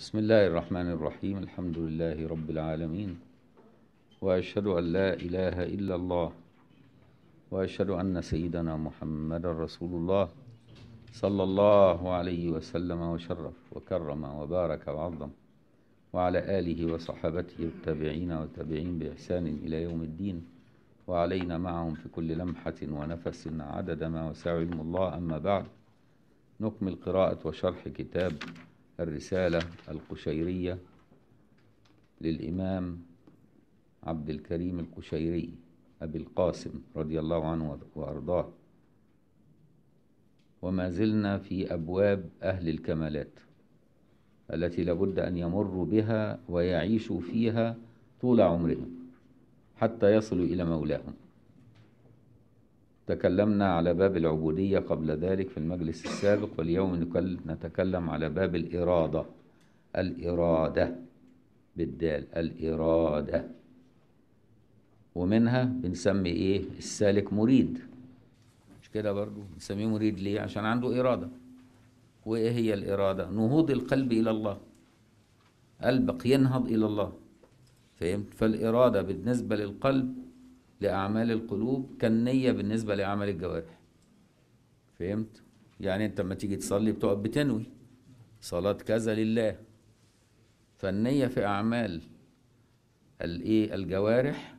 بسم الله الرحمن الرحيم الحمد لله رب العالمين وأشهد أن لا إله إلا الله وأشهد أن سيدنا محمد رسول الله صلى الله عليه وسلم وشرف وكرم وبارك وعظم وعلى آله وصحابته التابعين والتابعين بإحسان إلى يوم الدين وعلينا معهم في كل لمحة ونفس عدد ما وسع علم الله أما بعد نكمل قراءة وشرح كتاب الرسالة القشيرية للإمام عبد الكريم القشيري أبي القاسم رضي الله عنه وأرضاه وما زلنا في أبواب أهل الكمالات التي لابد أن يمروا بها ويعيشوا فيها طول عمرهم حتى يصلوا إلى مولاهم تكلمنا على باب العبودية قبل ذلك في المجلس السابق واليوم نتكلم على باب الإرادة الإرادة بالدال الإرادة ومنها بنسمي إيه السالك مريد مش كده برضو بنسميه مريد ليه عشان عنده إرادة وإيه هي الإرادة نهوض القلب إلى الله قلبك ينهض إلى الله فهمت فالإرادة بالنسبة للقلب لأعمال القلوب كالنية بالنسبة لأعمال الجوارح فهمت؟ يعني أنت لما تيجي تصلي بتقعد بتنوي صلاة كذا لله فالنية في أعمال الإيه الجوارح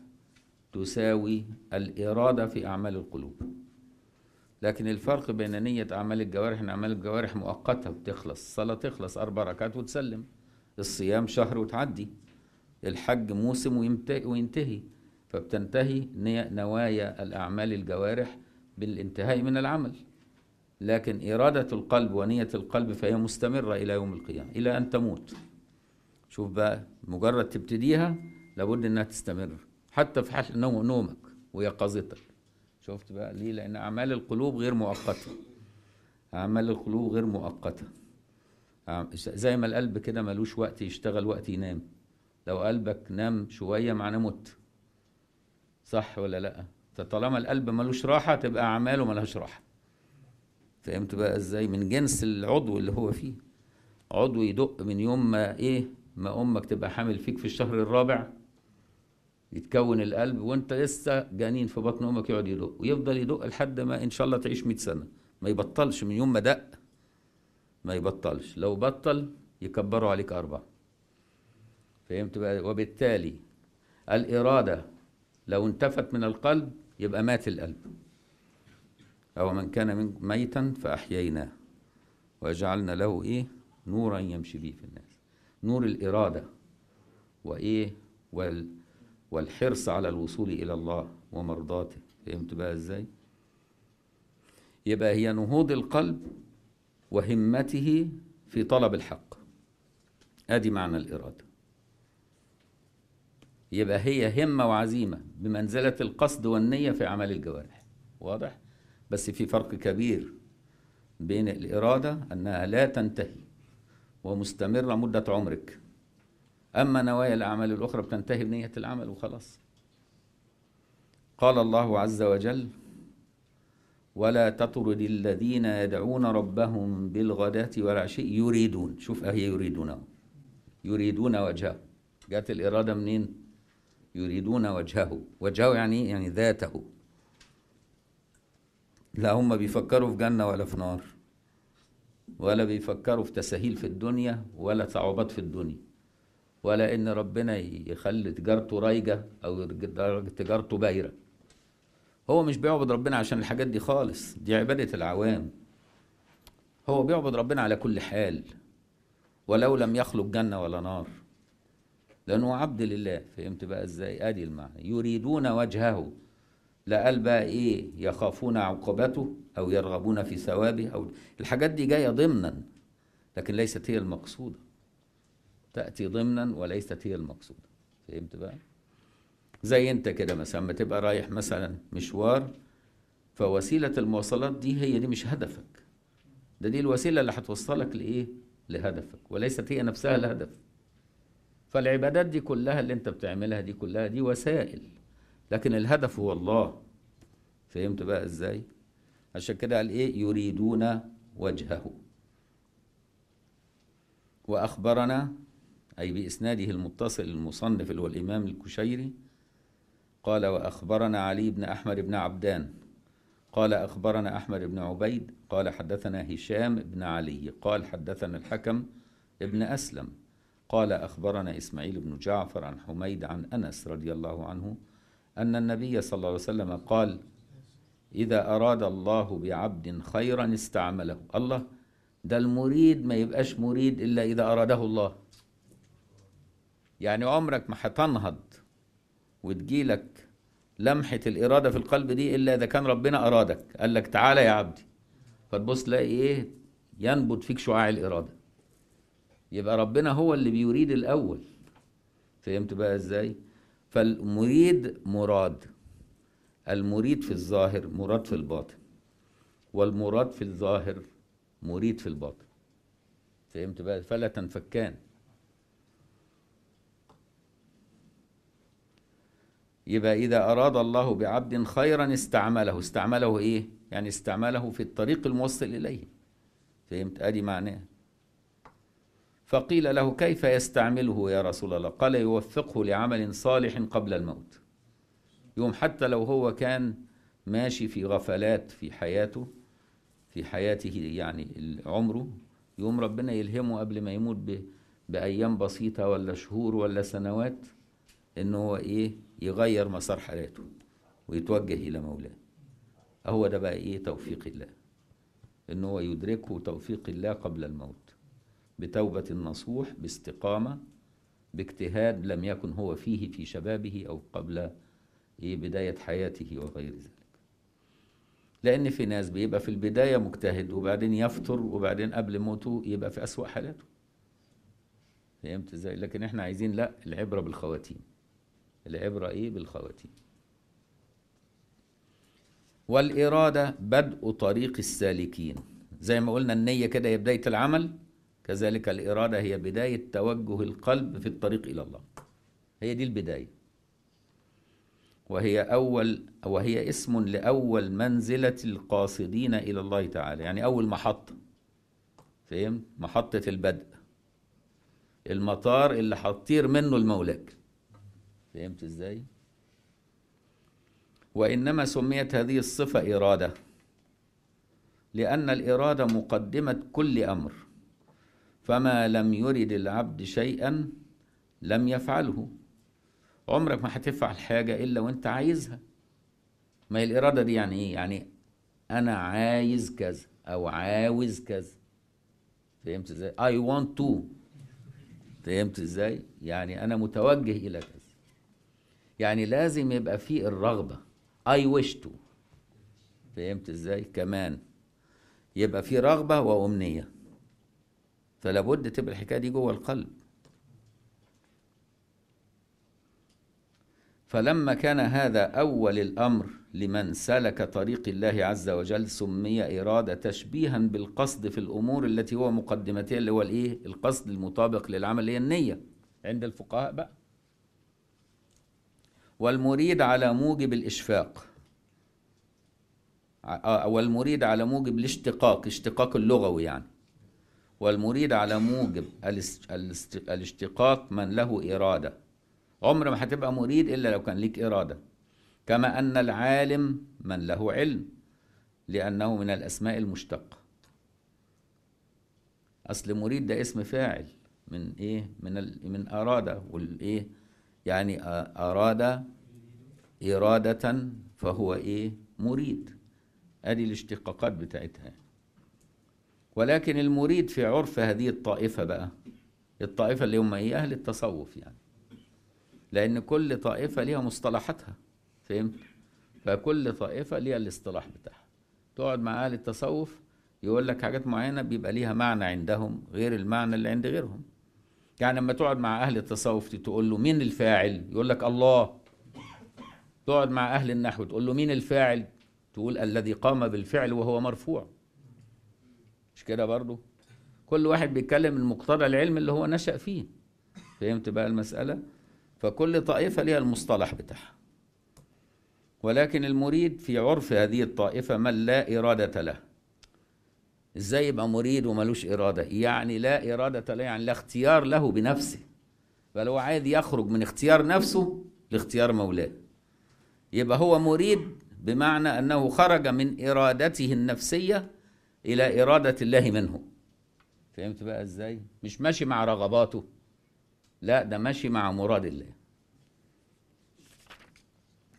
تساوي الإرادة في أعمال القلوب لكن الفرق بين نية أعمال الجوارح إن أعمال الجوارح مؤقتة وتخلص الصلاة تخلص أربع ركعات وتسلم الصيام شهر وتعدي الحج موسم وينتهي فبتنتهي نوايا الأعمال الجوارح بالانتهاء من العمل لكن إرادة القلب ونية القلب فهي مستمرة إلى يوم القيامة إلى أن تموت شوف بقى مجرد تبتديها لابد إنها تستمر حتى في حال نومك ويقظتك شفت بقى ليه لأن أعمال القلوب غير مؤقتة أعمال القلوب غير مؤقتة زي ما القلب كده ملوش وقت يشتغل وقت ينام لو قلبك نام شوية معناه مت صح ولا لا طالما القلب ملوش راحه تبقى اعماله ملهاش راحه فهمت بقى ازاي من جنس العضو اللي هو فيه عضو يدق من يوم ما ايه ما امك تبقى حامل فيك في الشهر الرابع يتكون القلب وانت لسه جنين في بطن امك يقعد يدق ويفضل يدق لحد ما ان شاء الله تعيش 100 سنه ما يبطلش من يوم ما دق ما يبطلش لو بطل يكبروا عليك اربعه فهمت بقى وبالتالي الاراده لو انتفت من القلب يبقى مات القلب أو من كان من ميتا فأحييناه وجعلنا له إيه نورا يمشي به في الناس نور الإرادة وإيه وال والحرص على الوصول إلى الله ومرضاته فهمت بقى إزاي يبقى هي نهوض القلب وهمته في طلب الحق ادي معنى الاراده يبقى هي همة وعزيمة بمنزلة القصد والنية في عمل الجوارح واضح؟ بس في فرق كبير بين الإرادة أنها لا تنتهي ومستمرة مدة عمرك أما نوايا الأعمال الأخرى بتنتهي بنية العمل وخلاص قال الله عز وجل ولا تطرد الذين يدعون ربهم بالغداة والعشي يريدون شوف أهي يريدون يريدون وجهه جات الإرادة منين يريدون وجهه وجهه يعني يعني ذاته لا هم بيفكروا في جنة ولا في نار ولا بيفكروا في تساهيل في الدنيا ولا صعوبات في الدنيا ولا ان ربنا يخلي تجارته رايجة او تجارته بايرة هو مش بيعبد ربنا عشان الحاجات دي خالص دي عبادة العوام هو بيعبد ربنا على كل حال ولو لم يخلق جنة ولا نار لأنه عبد لله فهمت بقى إزاي أدي المعنى يريدون وجهه لا قال بقى إيه يخافون عقوبته أو يرغبون في ثوابه أو الحاجات دي جاية ضمنا لكن ليست هي المقصودة تأتي ضمنا وليست هي المقصودة فهمت بقى زي أنت كده مثلا ما تبقى رايح مثلا مشوار فوسيلة المواصلات دي هي دي مش هدفك ده دي الوسيلة اللي هتوصلك لإيه لهدفك وليست هي نفسها الهدف فالعبادات دي كلها اللي انت بتعملها دي كلها دي وسائل لكن الهدف هو الله فهمت بقى ازاي عشان كده قال ايه يريدون وجهه واخبرنا اي باسناده المتصل المصنف اللي هو الامام الكشيري قال واخبرنا علي بن احمد بن عبدان قال اخبرنا احمد بن عبيد قال حدثنا هشام بن علي قال حدثنا الحكم ابن اسلم قال أخبرنا إسماعيل بن جعفر عن حميد عن أنس رضي الله عنه أن النبي صلى الله عليه وسلم قال إذا أراد الله بعبد خيرا استعمله الله ده المريد ما يبقاش مريد إلا إذا أراده الله يعني عمرك ما هتنهض وتجيلك لمحة الإرادة في القلب دي إلا إذا كان ربنا أرادك قال لك تعالى يا عبدي فتبص تلاقي إيه ينبت فيك شعاع الإرادة يبقى ربنا هو اللي بيريد الأول فهمت بقى إزاي؟ فالمريد مراد المريد في الظاهر مراد في الباطن والمراد في الظاهر مريد في الباطن فهمت بقى فلا تنفكان يبقى إذا أراد الله بعبد خيرا استعمله استعمله إيه؟ يعني استعمله في الطريق الموصل إليه فهمت أدي معناه فقيل له كيف يستعمله يا رسول الله قال يوفقه لعمل صالح قبل الموت يوم حتى لو هو كان ماشي في غفلات في حياته في حياته يعني عمره يوم ربنا يلهمه قبل ما يموت بأيام بسيطة ولا شهور ولا سنوات إن هو إيه يغير مسار حياته ويتوجه إلى مولاه هو ده بقى إيه توفيق الله إن هو يدركه توفيق الله قبل الموت بتوبة نصوح باستقامة باجتهاد لم يكن هو فيه في شبابه أو قبل إيه، بداية حياته وغير ذلك لأن في ناس بيبقى في البداية مجتهد وبعدين يفطر وبعدين قبل موته يبقى في أسوأ حالاته فهمت ازاي لكن احنا عايزين لا العبرة بالخواتيم العبرة ايه بالخواتيم والإرادة بدء طريق السالكين زي ما قلنا النية كده هي بداية العمل كذلك الإرادة هي بداية توجه القلب في الطريق إلى الله هي دي البداية وهي أول وهي اسم لأول منزلة القاصدين إلى الله تعالى يعني أول محطة فهم محطة البدء المطار اللي هتطير منه المولاك فهمت ازاي وإنما سميت هذه الصفة إرادة لأن الإرادة مقدمة كل أمر فما لم يرد العبد شيئا لم يفعله عمرك ما هتفعل حاجة إلا وأنت عايزها ما هي الإرادة دي يعني إيه؟ يعني أنا عايز كذا أو عاوز كذا فهمت إزاي؟ I want to فهمت إزاي؟ يعني أنا متوجه إلى كذا يعني لازم يبقى فيه الرغبة I wish to فهمت إزاي؟ كمان يبقى فيه رغبة وأمنية فلا بد تبقى الحكايه دي جوه القلب فلما كان هذا اول الامر لمن سلك طريق الله عز وجل سمي اراده تشبيها بالقصد في الامور التي هو مقدمتها اللي هو الايه القصد المطابق للعمل هي النيه عند الفقهاء بقى والمريد على موجب الاشفاق آه، والمريد على موجب الاشتقاق اشتقاق اللغوي يعني والمريد على موجب الاشتقاق من له إرادة عمر ما هتبقى مريد إلا لو كان ليك إرادة كما أن العالم من له علم لأنه من الأسماء المشتقة أصل مريد ده اسم فاعل من إيه من من أراد والإيه يعني أراد إرادة فهو إيه مريد أدي الاشتقاقات بتاعتها ولكن المريد في عرف هذه الطائفة بقى الطائفة اللي هم إيه أهل التصوف يعني لأن كل طائفة ليها مصطلحاتها فهمت؟ فكل طائفة ليها الاصطلاح بتاعها تقعد مع أهل التصوف يقول لك حاجات معينة بيبقى ليها معنى عندهم غير المعنى اللي عند غيرهم يعني لما تقعد مع أهل التصوف تقول له مين الفاعل يقول لك الله تقعد مع أهل النحو تقول له مين الفاعل تقول الذي قام بالفعل وهو مرفوع مش كده برضه كل واحد بيتكلم المقتضى العلم اللي هو نشأ فيه فهمت بقى المسألة فكل طائفة ليها المصطلح بتاعها ولكن المريد في عرف هذه الطائفة من لا إرادة له ازاي يبقى مريد وملوش إرادة يعني لا إرادة له يعني لا اختيار له بنفسه بل هو عايز يخرج من اختيار نفسه لاختيار مولاه يبقى هو مريد بمعنى أنه خرج من إرادته النفسية إلى إرادة الله منه فهمت بقى إزاي؟ مش ماشي مع رغباته لا ده ماشي مع مراد الله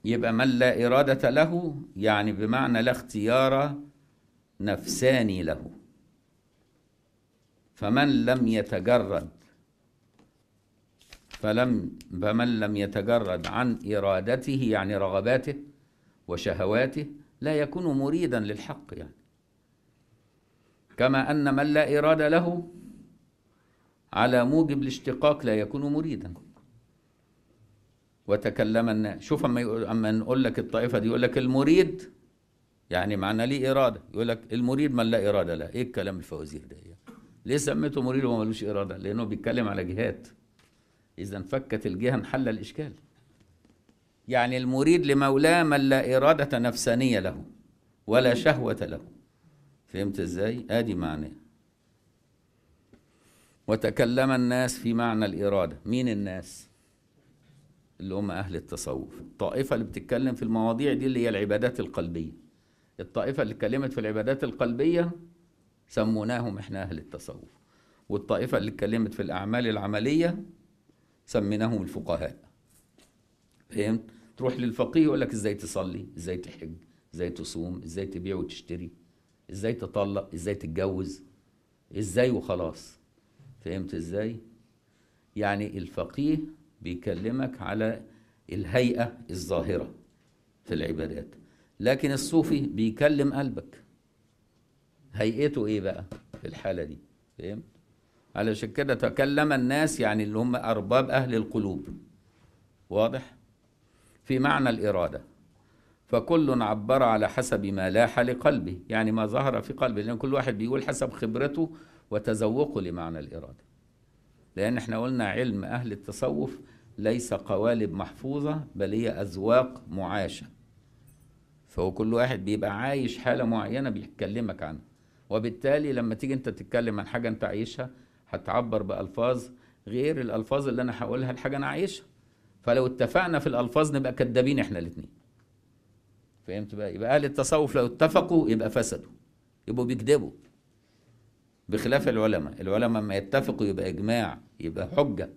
يبقى من لا إرادة له يعني بمعنى لا اختيار نفساني له فمن لم يتجرد فلم فمن لم يتجرد عن إرادته يعني رغباته وشهواته لا يكون مريدا للحق يعني كما أن من لا إرادة له على موجب الاشتقاق لا يكون مريدا وتكلم الناس شوف أما, أما نقول لك الطائفة دي يقول لك المريد يعني معنى ليه إرادة يقول لك المريد من لا إرادة له إيه الكلام الفوازير ده يعني. ليه سميته مريد وما ملوش إرادة لأنه بيتكلم على جهات إذا فكت الجهة انحل الإشكال يعني المريد لمولاه من لا إرادة نفسانية له ولا شهوة له فهمت ازاي ادي معناه وتكلم الناس في معنى الاراده مين الناس اللي هم اهل التصوف الطائفه اللي بتتكلم في المواضيع دي اللي هي العبادات القلبيه الطائفه اللي اتكلمت في العبادات القلبيه سموناهم احنا اهل التصوف والطائفه اللي اتكلمت في الاعمال العمليه سميناهم الفقهاء فهمت تروح للفقيه يقول لك ازاي تصلي ازاي تحج ازاي تصوم ازاي تبيع وتشتري ازاي تطلق ازاي تتجوز ازاي وخلاص فهمت ازاي يعني الفقيه بيكلمك على الهيئة الظاهرة في العبادات لكن الصوفي بيكلم قلبك هيئته ايه بقى في الحالة دي فهمت علشان كده تكلم الناس يعني اللي هم أرباب أهل القلوب واضح في معنى الإرادة فكل عبر على حسب ما لاح لقلبه يعني ما ظهر في قلبه لأن كل واحد بيقول حسب خبرته وتذوقه لمعنى الإرادة لأن احنا قلنا علم أهل التصوف ليس قوالب محفوظة بل هي أذواق معاشة فهو كل واحد بيبقى عايش حالة معينة بيكلمك عنها وبالتالي لما تيجي انت تتكلم عن حاجة انت عايشها هتعبر بألفاظ غير الألفاظ اللي أنا هقولها لحاجة أنا عايشها فلو اتفقنا في الألفاظ نبقى كدابين احنا الاتنين فهمت بقى يبقى اهل التصوف لو اتفقوا يبقى فسدوا يبقوا بيكذبوا بخلاف العلماء العلماء ما يتفقوا يبقى اجماع يبقى حجه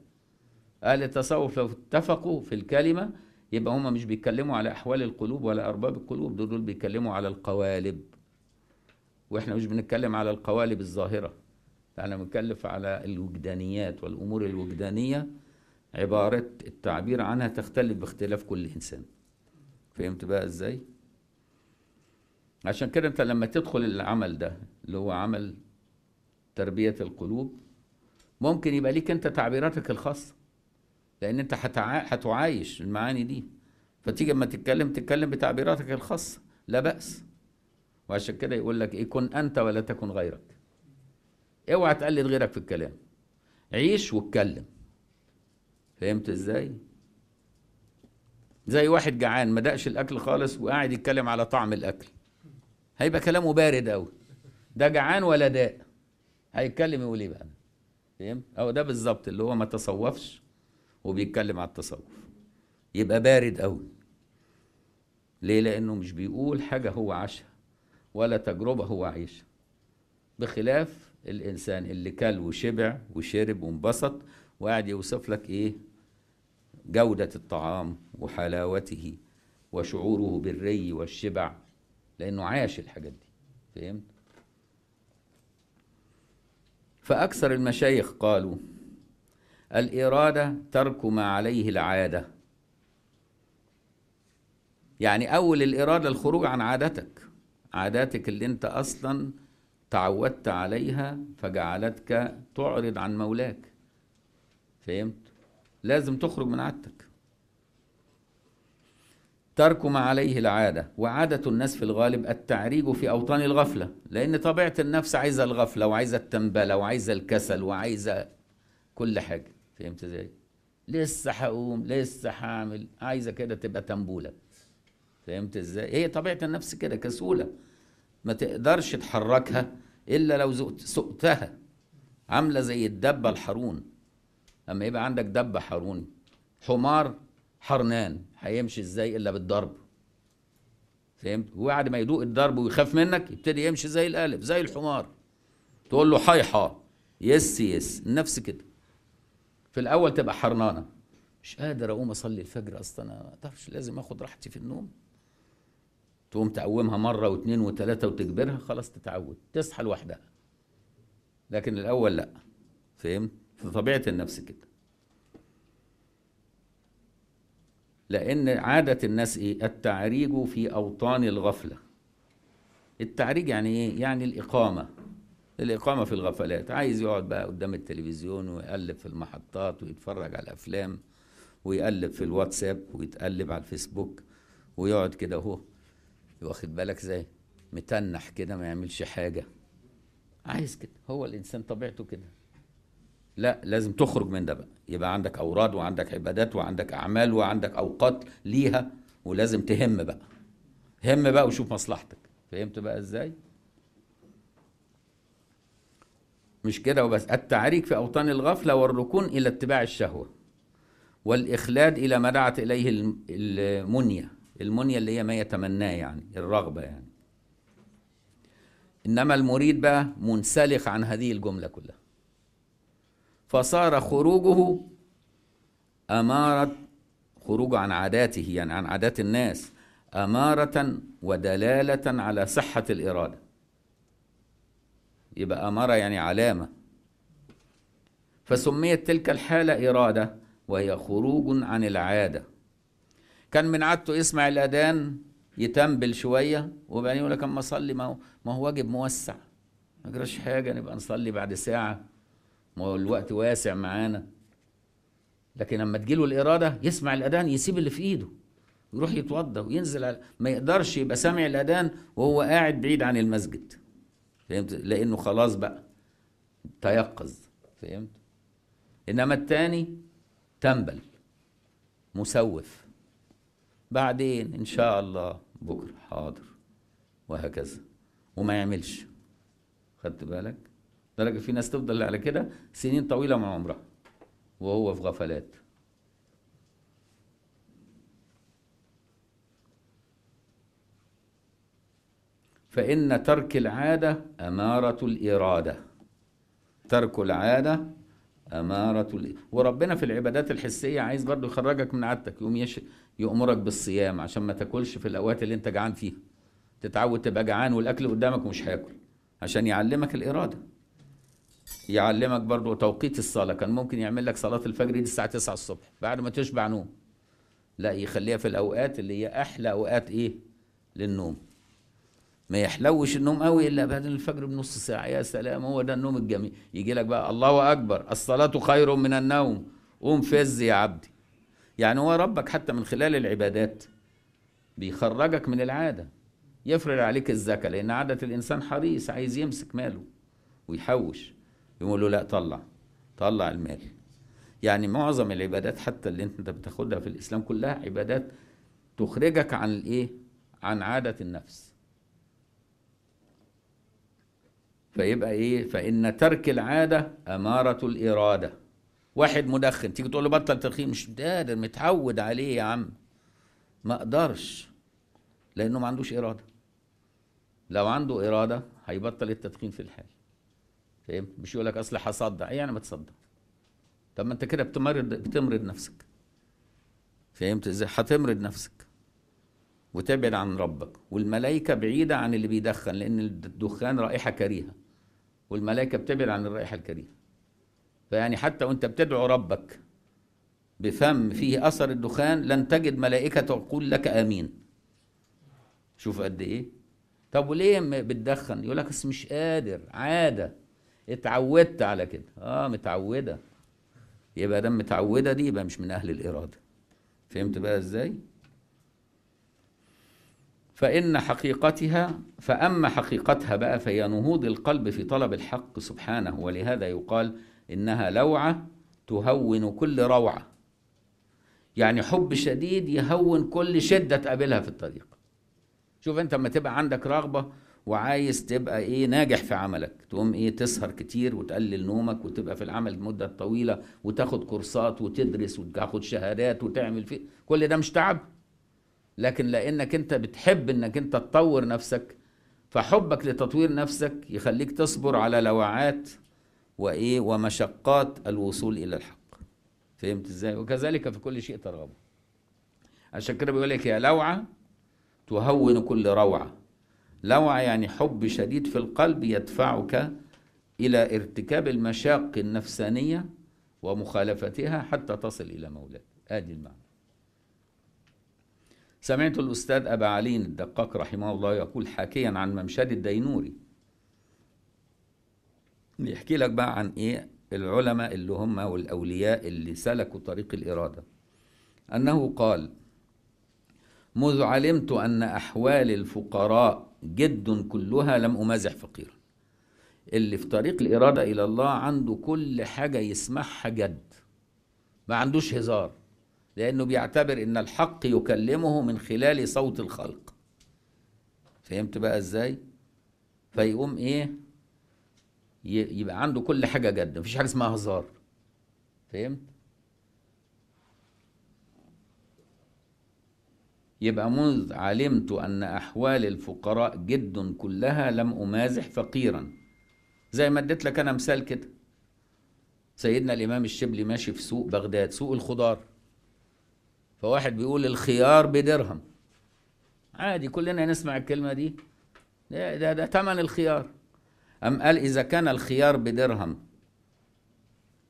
اهل التصوف لو اتفقوا في الكلمه يبقى هم مش بيتكلموا على احوال القلوب ولا ارباب القلوب دول دول بيتكلموا على القوالب واحنا مش بنتكلم على القوالب الظاهره احنا بنتكلم على الوجدانيات والامور الوجدانيه عباره التعبير عنها تختلف باختلاف كل انسان فهمت بقى ازاي عشان كده انت لما تدخل العمل ده اللي هو عمل تربية القلوب ممكن يبقى ليك انت تعبيراتك الخاصة لان انت هتعايش المعاني دي فتيجي اما تتكلم تتكلم بتعبيراتك الخاصة لا بأس وعشان كده يقول لك ايه كن انت ولا تكن غيرك اوعى تقلد غيرك في الكلام عيش واتكلم فهمت ازاي زي واحد جعان ما دقش الاكل خالص وقاعد يتكلم على طعم الاكل هيبقى كلامه بارد قوي ده جعان ولا داء هيتكلم يقول ايه بقى فاهم او ده بالظبط اللي هو ما تصوفش وبيتكلم على التصوف يبقى بارد قوي ليه لانه مش بيقول حاجه هو عاشها ولا تجربه هو عايشها بخلاف الانسان اللي كل وشبع وشرب وانبسط وقاعد يوصف لك ايه جوده الطعام وحلاوته وشعوره بالري والشبع لانه عاش الحاجات دي فهمت فاكثر المشايخ قالوا الاراده ترك ما عليه العاده يعني اول الاراده الخروج عن عادتك عاداتك اللي انت اصلا تعودت عليها فجعلتك تعرض عن مولاك فهمت لازم تخرج من عادتك ترك ما عليه العادة وعادة الناس في الغالب التعريج في أوطان الغفلة لأن طبيعة النفس عايزة الغفلة وعايزة التنبلة وعايزة الكسل وعايزة كل حاجة فهمت ازاي؟ لسه هقوم لسه هعمل عايزة كده تبقى تنبولة فهمت ازاي؟ هي طبيعة النفس كده كسولة ما تقدرش تحركها إلا لو سقتها عاملة زي الدبة الحرون أما يبقى عندك دبة حرون حمار حرنان هيمشي ازاي الا بالضرب فهمت وبعد ما يدوق الضرب ويخاف منك يبتدي يمشي زي الالف زي الحمار تقول له حيحة يس يس النفس كده في الاول تبقى حرنانه مش قادر اقوم اصلي الفجر اصلا انا ما تعرفش لازم اخد راحتي في النوم تقوم تقومها مره واثنين وثلاثه وتجبرها خلاص تتعود تصحى لوحدها لكن الاول لا فهمت في طبيعه النفس كده لأن عادة الناس إيه؟ التعريج في أوطان الغفلة التعريج يعني إيه؟ يعني الإقامة الإقامة في الغفلات عايز يقعد بقى قدام التلفزيون ويقلب في المحطات ويتفرج على الأفلام ويقلب في الواتساب ويتقلب على الفيسبوك ويقعد كده اهو واخد بالك زي متنح كده ما يعملش حاجة عايز كده هو الإنسان طبيعته كده لا لازم تخرج من ده بقى يبقى عندك اوراد وعندك عبادات وعندك اعمال وعندك اوقات ليها ولازم تهم بقى هم بقى وشوف مصلحتك فهمت بقى ازاي مش كده وبس التعريك في اوطان الغفله والركون الى اتباع الشهوه والاخلاد الى ما دعت اليه المنيه المنيه اللي هي ما يتمناه يعني الرغبه يعني انما المريد بقى منسلخ عن هذه الجمله كلها فصار خروجه أمارة خروج عن عاداته يعني عن عادات الناس أمارة ودلالة على صحة الإرادة يبقى أمارة يعني علامة فسميت تلك الحالة إرادة وهي خروج عن العادة كان من عادته يسمع الأذان يتنبل شوية وبعدين يقول لك أما أصلي ما هو ما هو واجب موسع ما حاجة نبقى نصلي بعد ساعة ما هو الوقت واسع معانا لكن لما تجيله الاراده يسمع الاذان يسيب اللي في ايده يروح يتوضى وينزل على ما يقدرش يبقى سامع الاذان وهو قاعد بعيد عن المسجد فهمت لانه خلاص بقى تيقظ فهمت انما الثاني تنبل مسوف بعدين ان شاء الله بكره حاضر وهكذا وما يعملش خدت بالك لدرجه في ناس تفضل على كده سنين طويله من عمرها وهو في غفلات فإن ترك العادة أمارة الإرادة ترك العادة أمارة الإرادة. وربنا في العبادات الحسية عايز برضو يخرجك من عادتك يقوم يش... يأمرك بالصيام عشان ما تاكلش في الأوقات اللي أنت جعان فيها تتعود تبقى جعان والأكل قدامك ومش هياكل عشان يعلمك الإرادة يعلمك برضو توقيت الصلاة كان ممكن يعمل لك صلاة الفجر دي الساعة 9 الصبح بعد ما تشبع نوم لا يخليها في الأوقات اللي هي أحلى أوقات إيه للنوم ما يحلوش النوم قوي إلا بعد الفجر بنص ساعة يا سلام هو ده النوم الجميل يجي لك بقى الله أكبر الصلاة خير من النوم قوم فز يا عبدي يعني هو ربك حتى من خلال العبادات بيخرجك من العادة يفرض عليك الزكاة لأن عادة الإنسان حريص عايز يمسك ماله ويحوش يقولوا له لا طلع طلع المال يعني معظم العبادات حتى اللي انت بتاخدها في الاسلام كلها عبادات تخرجك عن الايه عن عاده النفس فيبقى ايه فان ترك العاده اماره الاراده واحد مدخن تيجي تقول له بطل تدخين مش قادر متعود عليه يا عم ما اقدرش لانه ما عندوش اراده لو عنده اراده هيبطل التدخين في الحال فاهم مش يقول لك اصل هصدع ايه يعني ما تصدع طب ما انت كده بتمرض بتمرض نفسك فهمت ازاي هتمرض نفسك وتبعد عن ربك والملائكه بعيده عن اللي بيدخن لان الدخان رائحه كريهه والملائكه بتبعد عن الرائحه الكريهه فيعني حتى وانت بتدعو ربك بفم فيه اثر الدخان لن تجد ملائكه تقول لك امين شوف قد ايه طب وليه بتدخن يقول لك بس مش قادر عاده اتعودت على كده اه متعوده يبقى دام متعوده دي يبقى مش من اهل الاراده فهمت بقى ازاي فان حقيقتها فاما حقيقتها بقى فهي نهوض القلب في طلب الحق سبحانه ولهذا يقال انها لوعه تهون كل روعه يعني حب شديد يهون كل شده تقابلها في الطريق شوف انت لما تبقى عندك رغبه وعايز تبقى ايه ناجح في عملك تقوم ايه تسهر كتير وتقلل نومك وتبقى في العمل مدة طويلة وتاخد كورسات وتدرس وتاخد شهادات وتعمل في كل ده مش تعب لكن لانك انت بتحب انك انت تطور نفسك فحبك لتطوير نفسك يخليك تصبر على لوعات وايه ومشقات الوصول الى الحق فهمت ازاي وكذلك في كل شيء ترغبه عشان كده بيقول لك يا لوعه تهون كل روعه لوعة يعني حب شديد في القلب يدفعك إلى ارتكاب المشاق النفسانية ومخالفتها حتى تصل إلى مولاك آدي المعنى سمعت الأستاذ أبا علي الدقاق رحمه الله يقول حاكيا عن ممشد الدينوري بيحكي لك بقى عن إيه العلماء اللي هم والأولياء اللي سلكوا طريق الإرادة أنه قال مذ علمت أن أحوال الفقراء جد كلها لم أمازح فقيرا اللي في طريق الإرادة إلى الله عنده كل حاجة يسمعها جد ما عندوش هزار لأنه بيعتبر إن الحق يكلمه من خلال صوت الخلق فهمت بقى إزاي؟ فيقوم إيه؟ يبقى عنده كل حاجة جد مفيش حاجة اسمها هزار فهمت؟ يبقى منذ علمت أن أحوال الفقراء جد كلها لم أمازح فقيرا زي ما اديت لك أنا مثال كده سيدنا الإمام الشبلي ماشي في سوق بغداد سوق الخضار فواحد بيقول الخيار بدرهم عادي كلنا نسمع الكلمة دي ده ده, ده تمن الخيار أم قال إذا كان الخيار بدرهم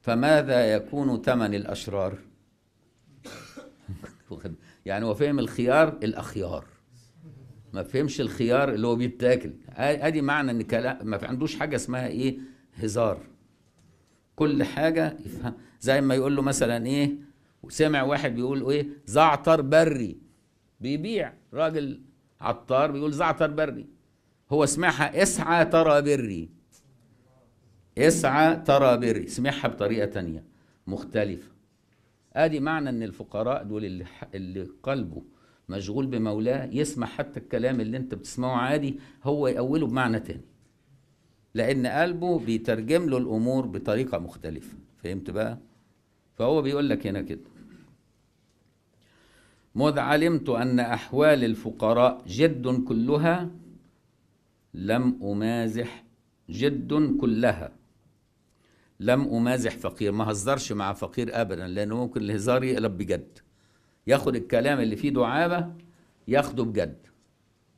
فماذا يكون تمن الأشرار؟ يعني هو فهم الخيار الاخيار ما فهمش الخيار اللي هو بيتاكل ادي معنى ان كلام ما عندوش حاجه اسمها ايه هزار كل حاجه يفهم زي ما يقول له مثلا ايه وسمع واحد بيقول ايه زعتر بري بيبيع راجل عطار بيقول زعتر بري هو سمعها اسعى ترى بري اسعى ترى بري سمعها بطريقه تانية مختلفه ادي معنى ان الفقراء دول اللي, اللي قلبه مشغول بمولاه يسمع حتى الكلام اللي انت بتسمعه عادي هو يأوله بمعنى تاني لان قلبه بيترجم له الامور بطريقه مختلفه فهمت بقى فهو بيقول لك هنا كده مذ علمت ان احوال الفقراء جد كلها لم امازح جد كلها لم امازح فقير ما هزرش مع فقير ابدا لانه ممكن الهزار يقلب بجد ياخد الكلام اللي فيه دعابه ياخده بجد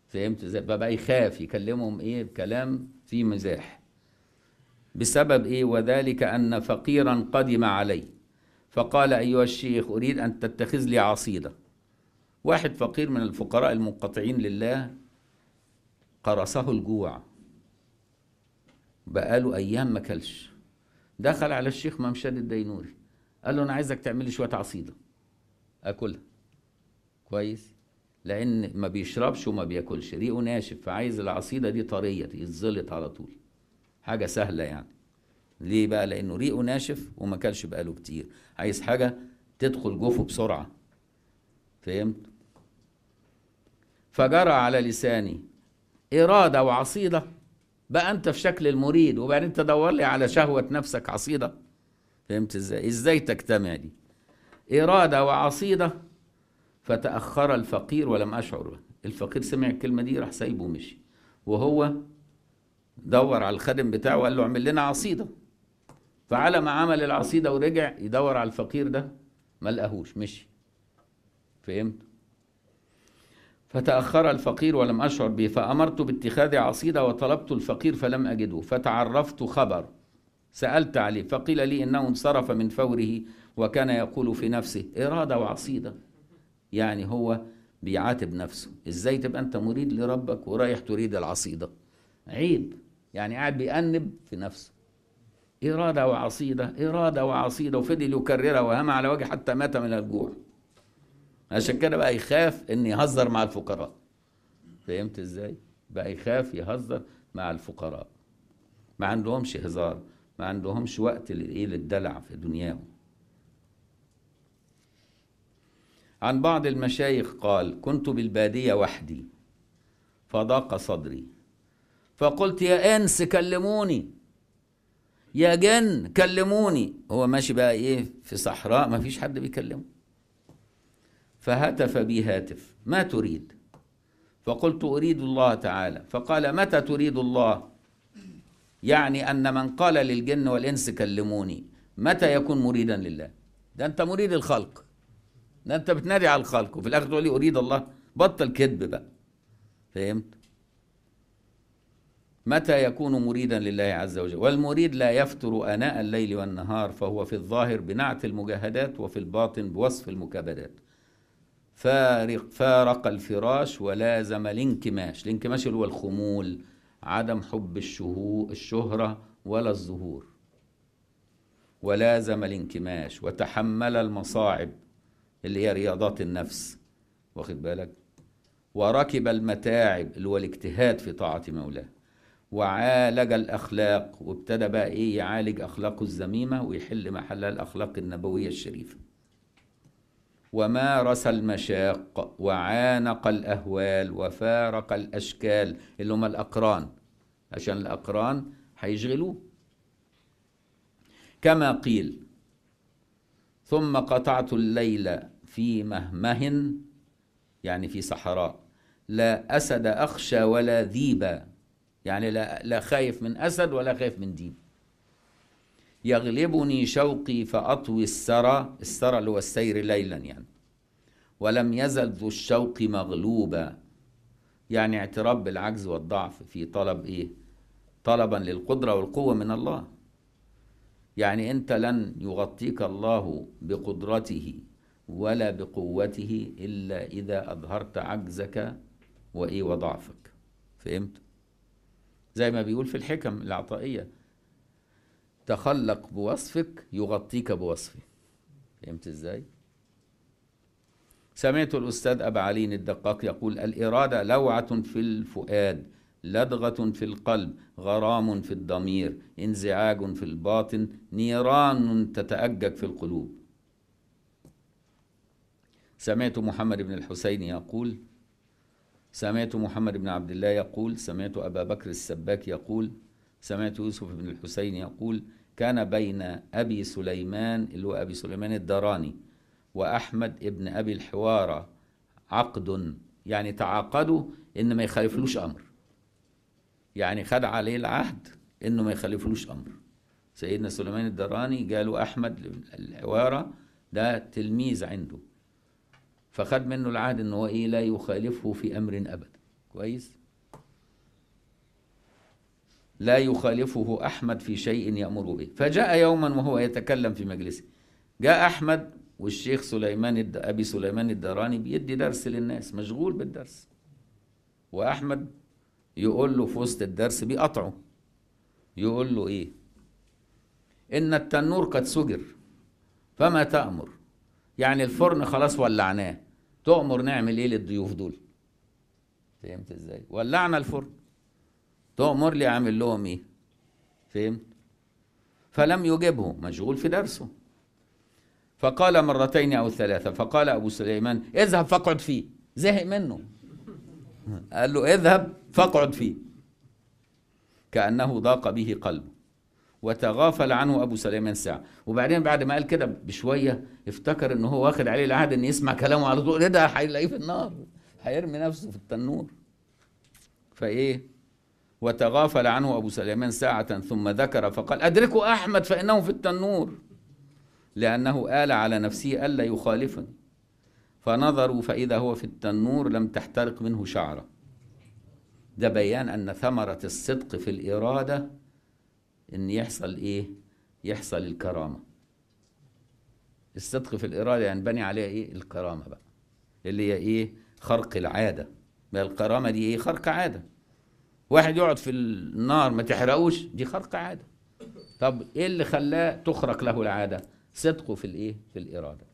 فهمت ازاي بقى يخاف يكلمهم ايه بكلام فيه مزاح بسبب ايه وذلك ان فقيرا قدم علي فقال ايها الشيخ اريد ان تتخذ لي عصيده واحد فقير من الفقراء المنقطعين لله قرصه الجوع بقاله ايام ما كلش دخل على الشيخ ممشد الدينوري قال له انا عايزك تعمل لي شويه عصيده اكلها كويس لان ما بيشربش وما بياكلش ريقه ناشف فعايز العصيده دي طريه يتزلط على طول حاجه سهله يعني ليه بقى لانه ريقه ناشف وما كلش بقاله كتير عايز حاجه تدخل جوفه بسرعه فهمت فجرى على لساني اراده وعصيده بقى انت في شكل المريد وبعدين تدور لي على شهوه نفسك عصيده فهمت ازاي ازاي تجتمع دي اراده وعصيده فتاخر الفقير ولم اشعر به الفقير سمع الكلمه دي راح سايبه ومشي وهو دور على الخادم بتاعه وقال له اعمل لنا عصيده فعلى ما عمل العصيده ورجع يدور على الفقير ده ما لقاهوش مشي فهمت فتأخر الفقير ولم أشعر به فأمرت باتخاذ عصيدة وطلبت الفقير فلم أجده فتعرفت خبر سألت عليه فقيل لي إنه انصرف من فوره وكان يقول في نفسه إرادة وعصيدة يعني هو بيعاتب نفسه إزاي تبقى أنت مريد لربك ورايح تريد العصيدة عيب يعني قاعد بيأنب في نفسه إرادة وعصيدة إرادة وعصيدة وفضل يكررها وهم على وجه حتى مات من الجوع عشان كده بقى يخاف ان يهزر مع الفقراء فهمت ازاي بقى يخاف يهزر مع الفقراء ما عندهمش هزار ما عندهمش وقت للايه للدلع في دنياهم عن بعض المشايخ قال كنت بالباديه وحدي فضاق صدري فقلت يا انس كلموني يا جن كلموني هو ماشي بقى ايه في صحراء ما فيش حد بيكلمه فهتف بي هاتف ما تريد فقلت أريد الله تعالى فقال متى تريد الله يعني أن من قال للجن والإنس كلموني متى يكون مريدا لله ده أنت مريد الخلق ده أنت بتنادي على الخلق وفي الآخر تقول لي أريد الله بطل كذب بقى فهمت متى يكون مريدا لله عز وجل والمريد لا يفتر اناء الليل والنهار فهو في الظاهر بنعت المجاهدات وفي الباطن بوصف المكابدات فارق فارق الفراش ولازم الانكماش الانكماش اللي هو الخمول عدم حب الشهو الشهرة ولا الظهور ولازم الانكماش وتحمل المصاعب اللي هي رياضات النفس واخد بالك وركب المتاعب اللي هو الاجتهاد في طاعة مولاه وعالج الأخلاق وابتدى بقى إيه يعالج أخلاقه الذميمة ويحل محلها الأخلاق النبوية الشريفة ومارس المشاق وعانق الأهوال وفارق الأشكال اللي هم الأقران عشان الأقران هيشغلوه كما قيل ثم قطعت الليل في مهمه يعني في صحراء لا أسد أخشى ولا ذيبا يعني لا, لا خايف من أسد ولا خايف من ديب يغلبني شوقي فأطوي السرى السرى اللي هو السير ليلا يعني ولم يزل ذو الشوق مغلوبا يعني اعتراف بالعجز والضعف في طلب ايه طلبا للقدرة والقوة من الله يعني انت لن يغطيك الله بقدرته ولا بقوته الا اذا اظهرت عجزك وايه وضعفك فهمت زي ما بيقول في الحكم العطائيه تخلق بوصفك يغطيك بوصفه فهمت ازاي؟ سمعت الأستاذ أبا علي الدقاق يقول الإرادة لوعة في الفؤاد لدغة في القلب غرام في الضمير انزعاج في الباطن نيران تتأجج في القلوب سمعت محمد بن الحسين يقول سمعت محمد بن عبد الله يقول سمعت أبا بكر السباك يقول سمعت يوسف بن الحسين يقول كان بين أبي سليمان اللي هو أبي سليمان الدراني وأحمد ابن أبي الحوارة عقد يعني تعاقدوا إن ما يخالفلوش أمر يعني خد عليه العهد إنه ما يخالفلوش أمر سيدنا سليمان الدراني جاله أحمد الحوارة ده تلميذ عنده فخد منه العهد إن هو إيه لا يخالفه في أمر أبدا كويس لا يخالفه أحمد في شيء يأمر به فجاء يوما وهو يتكلم في مجلسه جاء أحمد والشيخ سليمان أبي سليمان الدراني بيدي درس للناس مشغول بالدرس وأحمد يقول له في وسط الدرس بيقطعه يقول له إيه إن التنور قد سجر فما تأمر يعني الفرن خلاص ولعناه تؤمر نعمل إيه للضيوف دول فهمت إزاي ولعنا الفرن تؤمر لي اعمل لهم ايه فهمت فلم يجبه مشغول في درسه فقال مرتين او ثلاثه فقال ابو سليمان اذهب فاقعد فيه زهق منه قال له اذهب فاقعد فيه كانه ضاق به قلبه وتغافل عنه ابو سليمان ساعه وبعدين بعد ما قال كده بشويه افتكر ان هو واخد عليه العهد ان يسمع كلامه على طول ايه ده هيلاقيه في النار هيرمي نفسه في التنور فايه وتغافل عنه أبو سليمان ساعة ثم ذكر فقال أدركوا أحمد فإنه في التنور لأنه آل على نفسه ألا يخالفني فنظروا فإذا هو في التنور لم تحترق منه شعرة ده بيان أن ثمرة الصدق في الإرادة إن يحصل إيه؟ يحصل الكرامة الصدق في الإرادة ينبني بني عليها إيه؟ الكرامة بقى اللي هي إيه؟ خرق العادة ما الكرامة دي إيه؟ خرق عادة واحد يقعد في النار ما تحرقوش دي خرق عاده طب ايه اللي خلاه تخرق له العاده صدقه في الايه في الاراده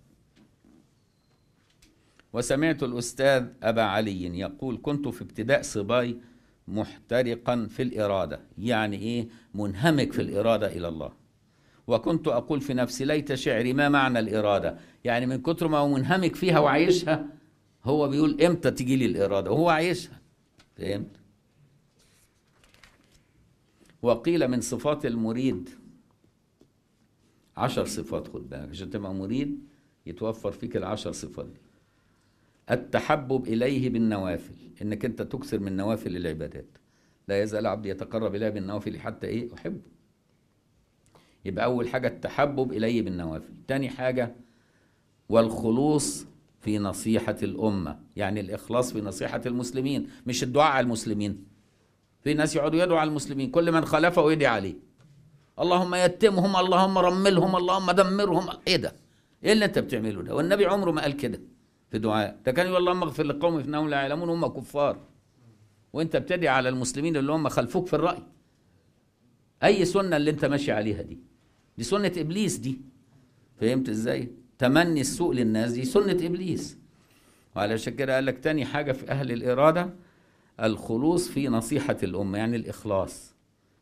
وسمعت الاستاذ ابا علي يقول كنت في ابتداء صباي محترقا في الاراده يعني ايه منهمك في الاراده الى الله وكنت اقول في نفسي ليت شعري ما معنى الاراده يعني من كتر ما هو منهمك فيها وعايشها هو بيقول امتى تجي لي الاراده وهو عايشها فهمت وقيل من صفات المريد عشر صفات خد بالك عشان تبقى مريد يتوفر فيك العشر صفات دي التحبب إليه بالنوافل إنك أنت تكثر من نوافل العبادات لا يزال عبد يتقرب إليه بالنوافل حتى إيه أحبه يبقى أول حاجة التحبب إليه بالنوافل تاني حاجة والخلوص في نصيحة الأمة يعني الإخلاص في نصيحة المسلمين مش الدعاء على المسلمين في ناس يقعدوا يدعوا على المسلمين كل من خالفه يدعي عليه اللهم يتمهم اللهم رملهم اللهم دمرهم ايه ده ايه اللي انت بتعمله ده والنبي عمره ما قال كده في دعاء ده كان يقول اللهم اغفر لقومي فانهم لا يعلمون هم كفار وانت بتدعي على المسلمين اللي هم خلفوك في الراي اي سنه اللي انت ماشي عليها دي دي سنه ابليس دي فهمت ازاي تمني السوء للناس دي سنه ابليس وعلشان كده قال لك تاني حاجه في اهل الاراده الخلوص في نصيحة الأمة يعني الإخلاص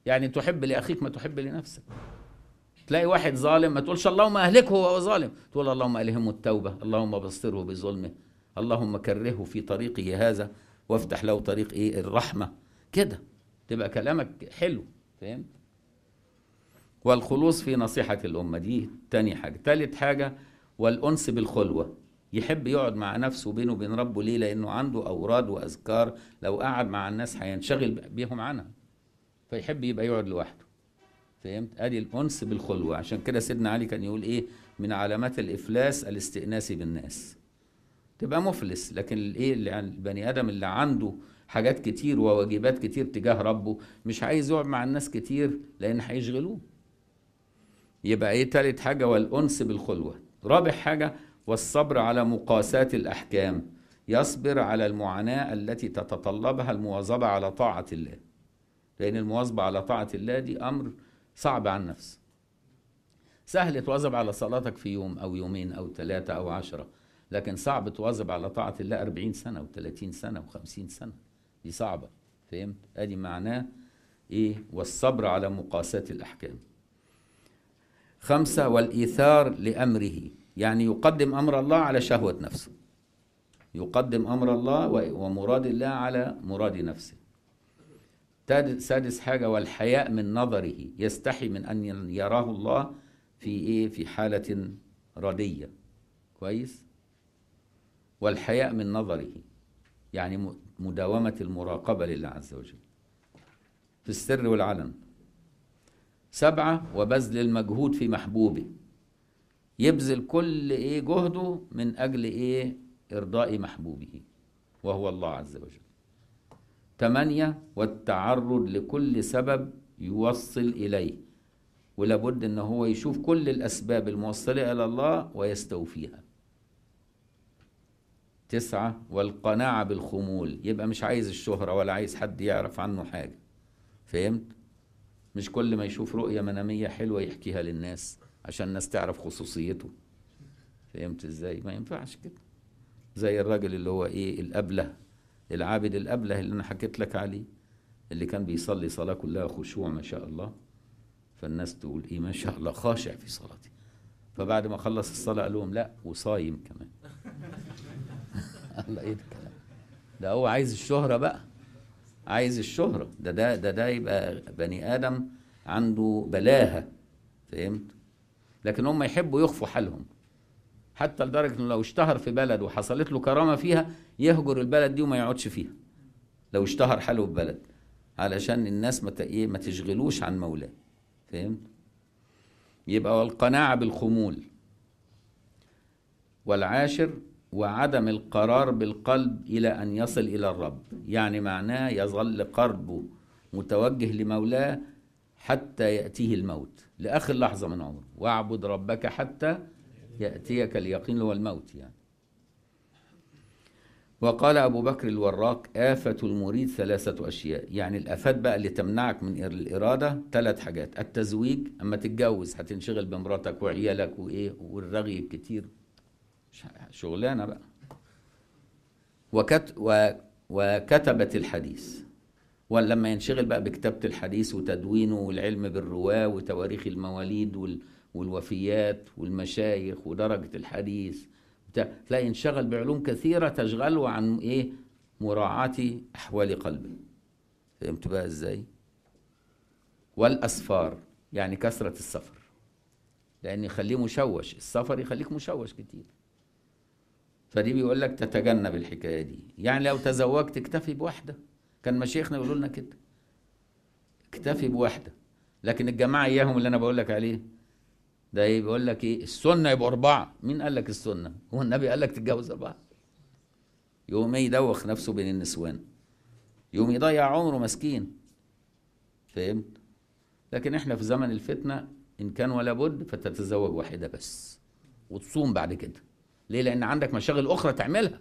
يعني تحب لأخيك ما تحب لنفسك تلاقي واحد ظالم ما تقولش اللهم أهلكه وهو ظالم تقول اللهم ألهمه التوبة اللهم بصره بظلمه اللهم كرهه في طريقه هذا وافتح له طريق إيه الرحمة كده تبقى كلامك حلو فهمت والخلوص في نصيحة الأمة دي تاني حاجة تالت حاجة والأنس بالخلوة يحب يقعد مع نفسه بينه وبين ربه ليه لانه عنده اوراد واذكار لو قعد مع الناس هينشغل بيهم عنها فيحب يبقى يقعد لوحده فهمت ادي الانس بالخلوه عشان كده سيدنا علي كان يقول ايه من علامات الافلاس الاستئناس بالناس تبقى مفلس لكن الايه اللي البني ادم اللي عنده حاجات كتير وواجبات كتير تجاه ربه مش عايز يقعد مع الناس كتير لان هيشغلوه يبقى ايه تالت حاجه والانس بالخلوه رابع حاجه والصبر على مقاساة الأحكام يصبر على المعاناة التي تتطلبها المواظبة على طاعة الله لأن المواظبة على طاعة الله دي أمر صعب على النفس سهل تواظب على صلاتك في يوم أو يومين أو ثلاثة أو عشرة لكن صعب تواظب على طاعة الله أربعين سنة و30 سنة و50 سنة دي صعبة فهمت؟ أدي معناه إيه؟ والصبر على مقاساة الأحكام خمسة والإيثار لأمره يعني يقدم أمر الله على شهوة نفسه يقدم أمر الله ومراد الله على مراد نفسه سادس حاجة والحياء من نظره يستحي من أن يراه الله في إيه في حالة ردية كويس والحياء من نظره يعني مداومة المراقبة لله عز وجل في السر والعلن سبعة وبذل المجهود في محبوبه يبذل كل ايه جهده من اجل ايه ارضاء محبوبه وهو الله عز وجل ثمانية والتعرض لكل سبب يوصل إليه ولابد أن هو يشوف كل الأسباب الموصلة إلى الله ويستوفيها تسعة والقناعة بالخمول يبقى مش عايز الشهرة ولا عايز حد يعرف عنه حاجة فهمت؟ مش كل ما يشوف رؤية منامية حلوة يحكيها للناس عشان الناس تعرف خصوصيته فهمت ازاي ما ينفعش كده زي الراجل اللي هو ايه الابله العابد الابله اللي انا حكيت لك عليه اللي كان بيصلي صلاه كلها خشوع ما شاء الله فالناس تقول ايه ما شاء الله خاشع في صلاتي فبعد ما خلص الصلاه قال لهم لا وصايم كمان الله ايه الكلام ده هو عايز الشهره بقى عايز الشهره ده ده ده ده يبقى بني ادم عنده بلاهه فهمت لكن هم يحبوا يخفوا حالهم حتى لدرجه انه لو اشتهر في بلد وحصلت له كرامه فيها يهجر البلد دي وما يقعدش فيها لو اشتهر حاله في بلد علشان الناس ما ايه ما تشغلوش عن مولاه فهمت يبقى والقناعه بالخمول والعاشر وعدم القرار بالقلب الى ان يصل الى الرب يعني معناه يظل قلبه متوجه لمولاه حتى يأتيه الموت لآخر لحظة من عمره واعبد ربك حتى يأتيك اليقين هو الموت يعني وقال أبو بكر الوراق آفة المريد ثلاثة أشياء يعني الآفات بقى اللي تمنعك من الإرادة ثلاث حاجات التزويج أما تتجوز هتنشغل بمراتك وعيالك وإيه والرغي الكتير شغلانة بقى وكت وكتبت الحديث ولا لما ينشغل بقى بكتابة الحديث وتدوينه والعلم بالرواة وتواريخ المواليد وال... والوفيات والمشايخ ودرجة الحديث بتاع لا ينشغل بعلوم كثيرة تشغله عن إيه مراعاة أحوال قلبه فهمت بقى إزاي؟ والأسفار يعني كثرة السفر لأن يخليه مشوش السفر يخليك مشوش كتير فدي بيقول لك تتجنب الحكاية دي يعني لو تزوجت اكتفي بواحدة كان مشايخنا يقولوا لنا كده اكتفي بواحده لكن الجماعه اياهم اللي انا بقول لك عليه ده ايه بيقول لك ايه السنه يبقوا اربعه مين قال لك السنه هو النبي قال لك تتجوز اربعه يقوم يدوخ نفسه بين النسوان يقوم يضيع عمره مسكين فهمت لكن احنا في زمن الفتنه ان كان ولا بد فتتزوج واحده بس وتصوم بعد كده ليه لان عندك مشاغل اخرى تعملها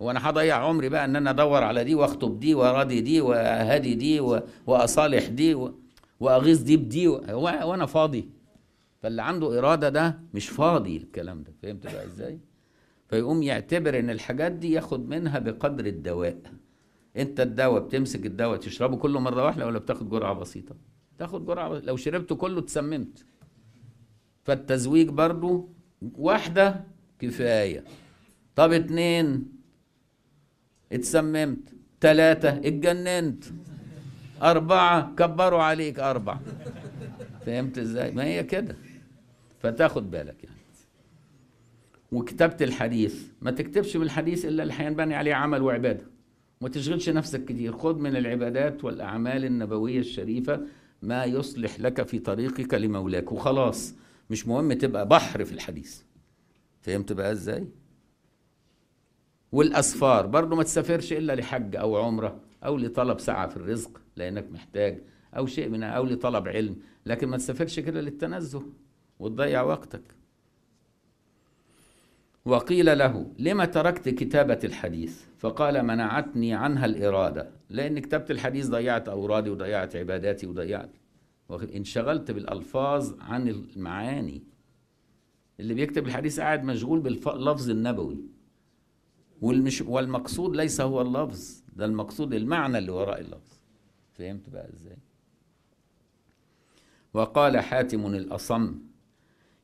وانا هضيع عمري بقى ان انا ادور على دي واخطب دي وارضي دي واهدي دي واصالح دي واغيظ دي بدي وانا فاضي فاللي عنده اراده ده مش فاضي الكلام ده فهمت بقى ازاي؟ فيقوم يعتبر ان الحاجات دي ياخد منها بقدر الدواء انت الدواء بتمسك الدواء تشربه كله مره واحده ولا بتاخد جرعه بسيطه تاخد جرعه بسيطة. لو شربته كله تسممت فالتزويج برضو واحده كفايه طب اتنين اتسممت ثلاثة اتجننت أربعة كبروا عليك أربعة فهمت إزاي؟ ما هي كده فتاخد بالك يعني وكتابة الحديث ما تكتبش من الحديث إلا اللي هينبني عليه عمل وعبادة ما تشغلش نفسك كتير خد من العبادات والأعمال النبوية الشريفة ما يصلح لك في طريقك لمولاك وخلاص مش مهم تبقى بحر في الحديث فهمت بقى ازاي؟ والأسفار برضه ما تسافرش إلا لحج أو عمرة أو لطلب سعة في الرزق لأنك محتاج أو شيء من أو لطلب علم لكن ما تسافرش كده للتنزه وتضيع وقتك وقيل له لما تركت كتابة الحديث فقال منعتني عنها الإرادة لأن كتابة الحديث ضيعت أورادي وضيعت عباداتي وضيعت انشغلت بالألفاظ عن المعاني اللي بيكتب الحديث قاعد مشغول باللفظ النبوي والمش والمقصود ليس هو اللفظ ده المقصود المعنى اللي وراء اللفظ فهمت بقى ازاي وقال حاتم الأصم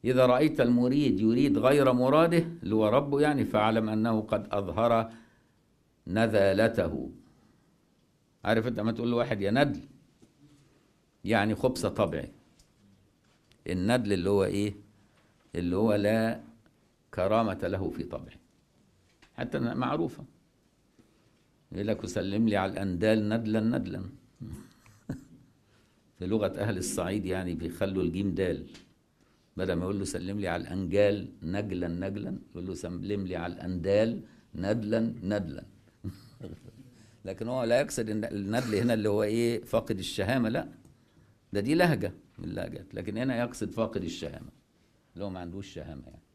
إذا رأيت المريد يريد غير مراده اللي هو ربه يعني فاعلم أنه قد أظهر نذالته عارف أنت ما تقول لواحد يا ندل يعني خبث طبعي الندل اللي هو إيه اللي هو لا كرامة له في طبعه حتى معروفة يقول لك وسلم لي على الأندال ندلا ندلا في لغة أهل الصعيد يعني بيخلوا الجيم دال بدل ما يقول له سلم لي على الأنجال نجلا نجلا يقول له سلم لي على الأندال ندلا ندلا لكن هو لا يقصد الندل هنا اللي هو إيه فاقد الشهامة لا ده دي لهجة من اللهجات لكن هنا يقصد فاقد الشهامة اللي هو ما عندوش شهامة يعني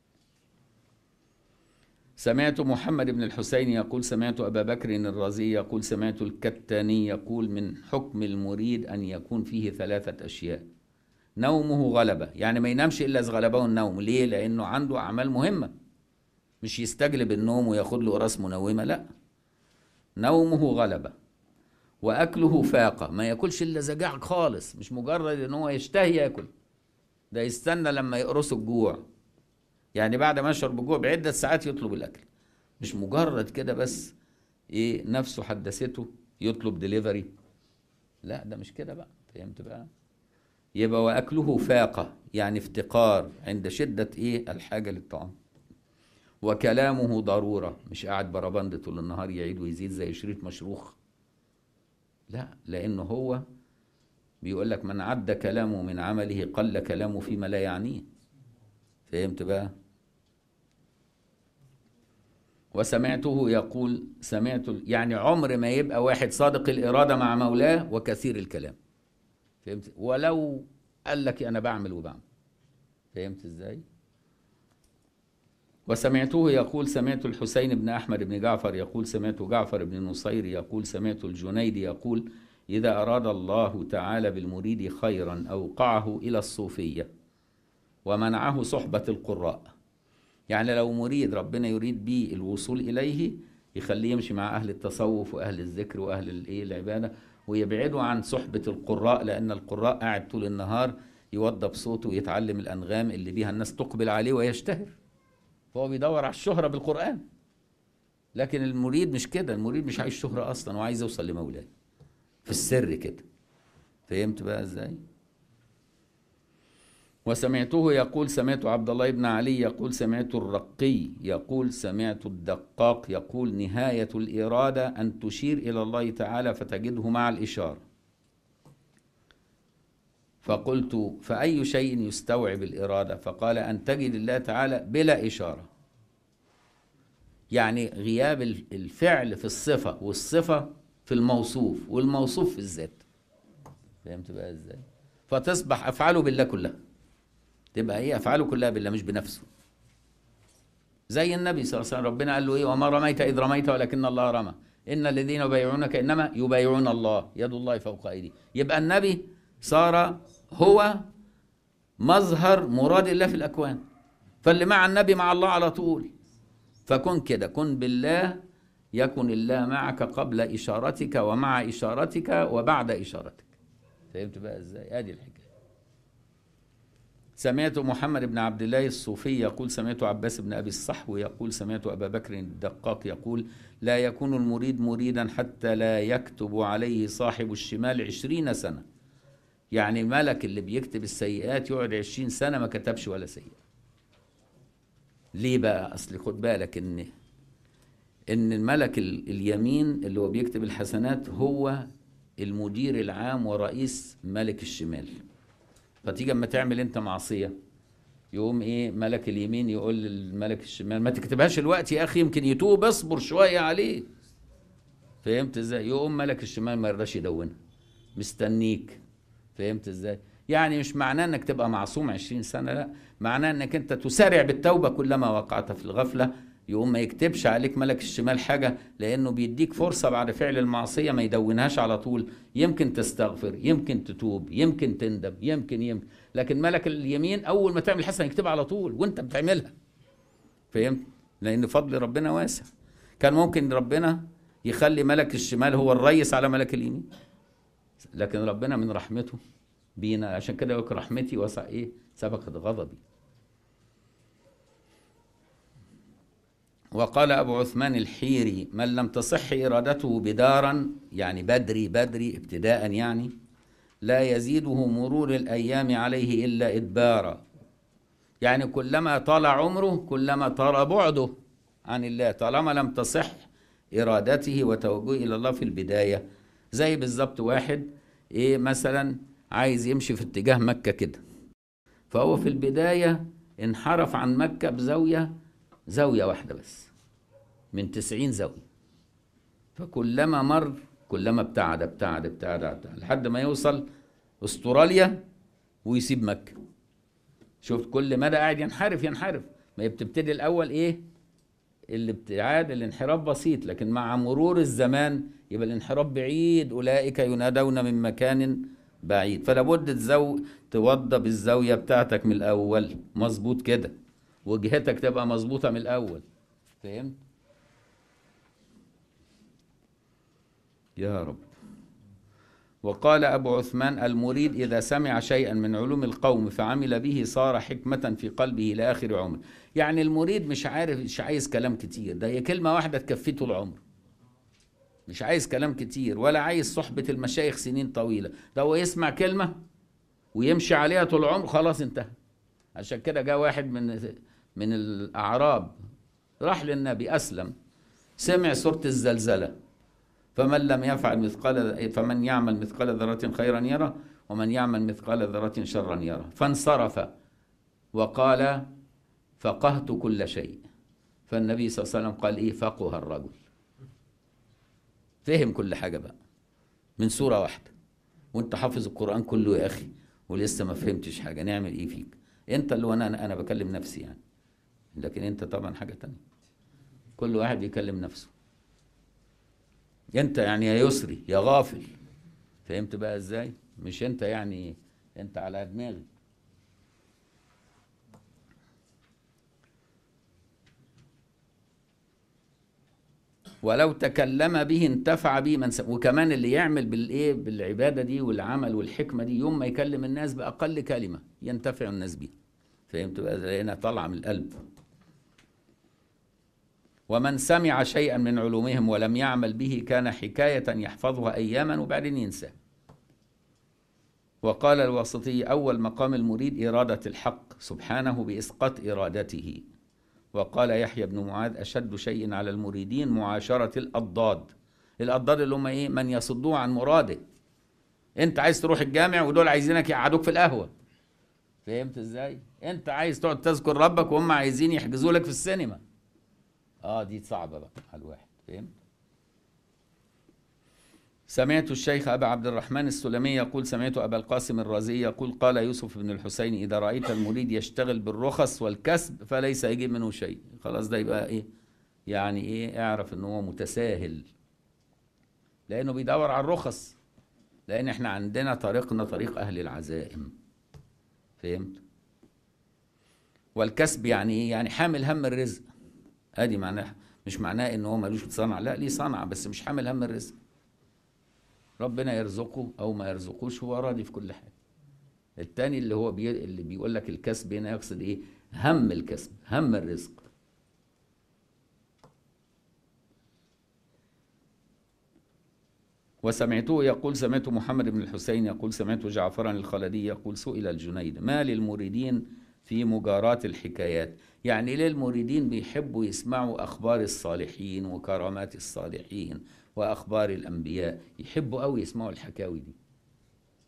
سمعت محمد بن الحسين يقول سمعت أبا بكر الرازي يقول سمعت الكتاني يقول من حكم المريد أن يكون فيه ثلاثة أشياء نومه غلبة يعني ما ينامش إلا إذا غلبه النوم ليه؟ لأنه عنده أعمال مهمة مش يستجلب النوم وياخد له راس منومة لا نومه غلبة وأكله فاقة ما ياكلش إلا زجاع خالص مش مجرد إن هو يشتهي ياكل ده يستنى لما يقرصه الجوع يعني بعد ما يشعر بالجوع بعدة ساعات يطلب الأكل مش مجرد كده بس إيه نفسه حدثته يطلب دليفري لا ده مش كده بقى فهمت بقى يبقى وأكله فاقة يعني افتقار عند شدة إيه الحاجة للطعام وكلامه ضرورة مش قاعد برابند طول النهار يعيد ويزيد زي شريط مشروخ لا لأنه هو بيقول لك من عد كلامه من عمله قل كلامه فيما لا يعنيه فهمت بقى وسمعته يقول سمعت يعني عمر ما يبقى واحد صادق الإرادة مع مولاه وكثير الكلام فهمت ولو قال لك أنا بعمل وبعمل فهمت إزاي وسمعته يقول سمعت الحسين بن أحمد بن جعفر يقول سمعت جعفر بن نصير يقول سمعت الجنيد يقول إذا أراد الله تعالى بالمريد خيرا أوقعه إلى الصوفية ومنعه صحبة القراء يعني لو مريد ربنا يريد به الوصول إليه يخليه يمشي مع أهل التصوف وأهل الذكر وأهل الإيه العبادة ويبعده عن صحبة القراء لأن القراء قاعد طول النهار يوضب صوته ويتعلم الأنغام اللي بيها الناس تقبل عليه ويشتهر فهو بيدور على الشهرة بالقرآن لكن المريد مش كده المريد مش عايز شهرة أصلا وعايز يوصل لمولاه في السر كده فهمت بقى إزاي؟ وسمعته يقول سمعت عبد الله بن علي يقول سمعت الرقي يقول سمعت الدقاق يقول نهاية الإرادة أن تشير إلى الله تعالى فتجده مع الإشارة فقلت فأي شيء يستوعب الإرادة فقال أن تجد الله تعالى بلا إشارة يعني غياب الفعل في الصفة والصفة في الموصوف والموصوف في الذات فهمت بقى ازاي؟ فتصبح أفعاله بالله كلها تبقى ايه افعاله كلها بالله مش بنفسه زي النبي صلى الله عليه وسلم ربنا قال له ايه وما رميت اذ رميت ولكن الله رمى ان الذين يبايعونك انما يبايعون الله يد الله فوق ايدي يبقى النبي صار هو مظهر مراد الله في الاكوان فاللي مع النبي مع الله على طول فكن كده كن بالله يكن الله معك قبل اشارتك ومع اشارتك وبعد اشارتك فهمت بقى ازاي ادي الحكايه سمعت محمد بن عبد الله الصوفي يقول سمعت عباس بن أبي الصحو يقول سمعت أبا بكر الدقاق يقول لا يكون المريد مريدا حتى لا يكتب عليه صاحب الشمال عشرين سنة يعني ملك اللي بيكتب السيئات يقعد عشرين سنة ما كتبش ولا سيئة ليه بقى أصل خد بالك إن إن الملك اليمين اللي هو بيكتب الحسنات هو المدير العام ورئيس ملك الشمال فتيجي اما تعمل انت معصيه يقوم ايه ملك اليمين يقول للملك الشمال ما تكتبهاش الوقت يا اخي يمكن يتوب اصبر شويه عليه فهمت ازاي يقوم ملك الشمال ما يرضاش يدونها مستنيك فهمت ازاي يعني مش معناه انك تبقى معصوم 20 سنه لا معناه انك انت تسارع بالتوبه كلما وقعت في الغفله يقوم ما يكتبش عليك ملك الشمال حاجة لأنه بيديك فرصة بعد فعل المعصية ما يدونهاش على طول يمكن تستغفر يمكن تتوب يمكن تندم يمكن يمكن لكن ملك اليمين أول ما تعمل حسنة يكتبها على طول وأنت بتعملها فهمت؟ لأن فضل ربنا واسع كان ممكن ربنا يخلي ملك الشمال هو الريس على ملك اليمين لكن ربنا من رحمته بينا عشان كده يقول رحمتي وسع ايه سبقت غضبي وقال أبو عثمان الحيري من لم تصح إرادته بدارا يعني بدري بدري ابتداء يعني لا يزيده مرور الأيام عليه إلا إدبارا يعني كلما طال عمره كلما طال بعده عن الله طالما لم تصح إرادته وتوجهه إلى الله في البداية زي بالظبط واحد إيه مثلا عايز يمشي في اتجاه مكة كده فهو في البداية انحرف عن مكة بزاوية زاوية واحدة بس من تسعين زاوية فكلما مر كلما ابتعد ابتعد ابتعد, ابتعد لحد ما يوصل استراليا ويسيب مكة شفت كل مدى قاعد ينحرف ينحرف ما بتبتدي الأول إيه الابتعاد الانحراف بسيط لكن مع مرور الزمان يبقى الانحراف بعيد أولئك ينادون من مكان بعيد فلابد تزو... توضب الزاوية بتاعتك من الأول مظبوط كده وجهتك تبقى مظبوطه من الاول فهمت يا رب وقال أبو عثمان المريد إذا سمع شيئا من علوم القوم فعمل به صار حكمة في قلبه إلى آخر عمره يعني المريد مش عارف مش عايز كلام كتير ده هي كلمة واحدة تكفيه طول عمره مش عايز كلام كتير ولا عايز صحبة المشايخ سنين طويلة ده هو يسمع كلمة ويمشي عليها طول عمره خلاص انتهى عشان كده جاء واحد من من الأعراب راح للنبي أسلم سمع سورة الزلزلة فمن لم يفعل مثقال فمن يعمل مثقال ذرة خيرا يره ومن يعمل مثقال ذرة شرا يره فانصرف وقال فقهت كل شيء فالنبي صلى الله عليه وسلم قال ايه فقه الرجل فهم كل حاجة بقى من سورة واحدة وانت حافظ القرآن كله يا أخي ولسه ما فهمتش حاجة نعمل ايه فيك انت اللي وانا انا بكلم نفسي يعني لكن انت طبعا حاجه تانية كل واحد بيكلم نفسه انت يعني يا يسري يا غافل فهمت بقى ازاي مش انت يعني انت على دماغي ولو تكلم به انتفع به من سمع. وكمان اللي يعمل بالايه بالعباده دي والعمل والحكمه دي يوم ما يكلم الناس باقل كلمه ينتفع الناس بيها فهمت بقى لانها طالعه من القلب ومن سمع شيئا من علومهم ولم يعمل به كان حكاية يحفظها أياما وبعدين ينسى وقال الواسطي أول مقام المريد إرادة الحق سبحانه بإسقاط إرادته وقال يحيى بن معاذ أشد شيء على المريدين معاشرة الأضداد الأضداد اللي هم إيه من يصدوه عن مراده أنت عايز تروح الجامع ودول عايزينك يقعدوك في القهوة فهمت إزاي؟ أنت عايز تقعد تذكر ربك وهم عايزين يحجزوا لك في السينما اه دي صعبه بقى على الواحد فاهم سمعت الشيخ أبا عبد الرحمن السلمي يقول سمعت أبا القاسم الرازي يقول قال يوسف بن الحسين إذا رأيت المريد يشتغل بالرخص والكسب فليس يجيب منه شيء خلاص ده يبقى إيه يعني إيه اعرف إن هو متساهل لأنه بيدور على الرخص لأن إحنا عندنا طريقنا طريق أهل العزائم فهمت والكسب يعني إيه يعني حامل هم الرزق ادي معناها مش معناه ان هو ملوش صنعه لا ليه صنعه بس مش حامل هم الرزق ربنا يرزقه او ما يرزقوش هو راضي في كل حاجه الثاني اللي هو بي... اللي بيقول لك الكسب هنا يقصد ايه هم الكسب هم الرزق وسمعته يقول سمعت محمد بن الحسين يقول سمعت جعفرا الخلدي يقول سئل الجنيد ما للمريدين في مجاراة الحكايات يعني ليه المريدين بيحبوا يسمعوا أخبار الصالحين وكرامات الصالحين وأخبار الأنبياء يحبوا أوي يسمعوا الحكاوي دي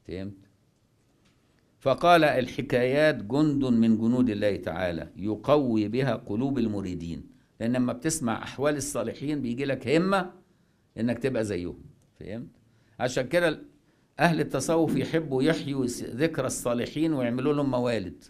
فهمت؟ فقال الحكايات جند من جنود الله تعالى يقوي بها قلوب المريدين لأن لما بتسمع أحوال الصالحين بيجي لك همة إنك تبقى زيهم فهمت؟ عشان كده أهل التصوف يحبوا يحيوا ذكرى الصالحين ويعملوا لهم موالد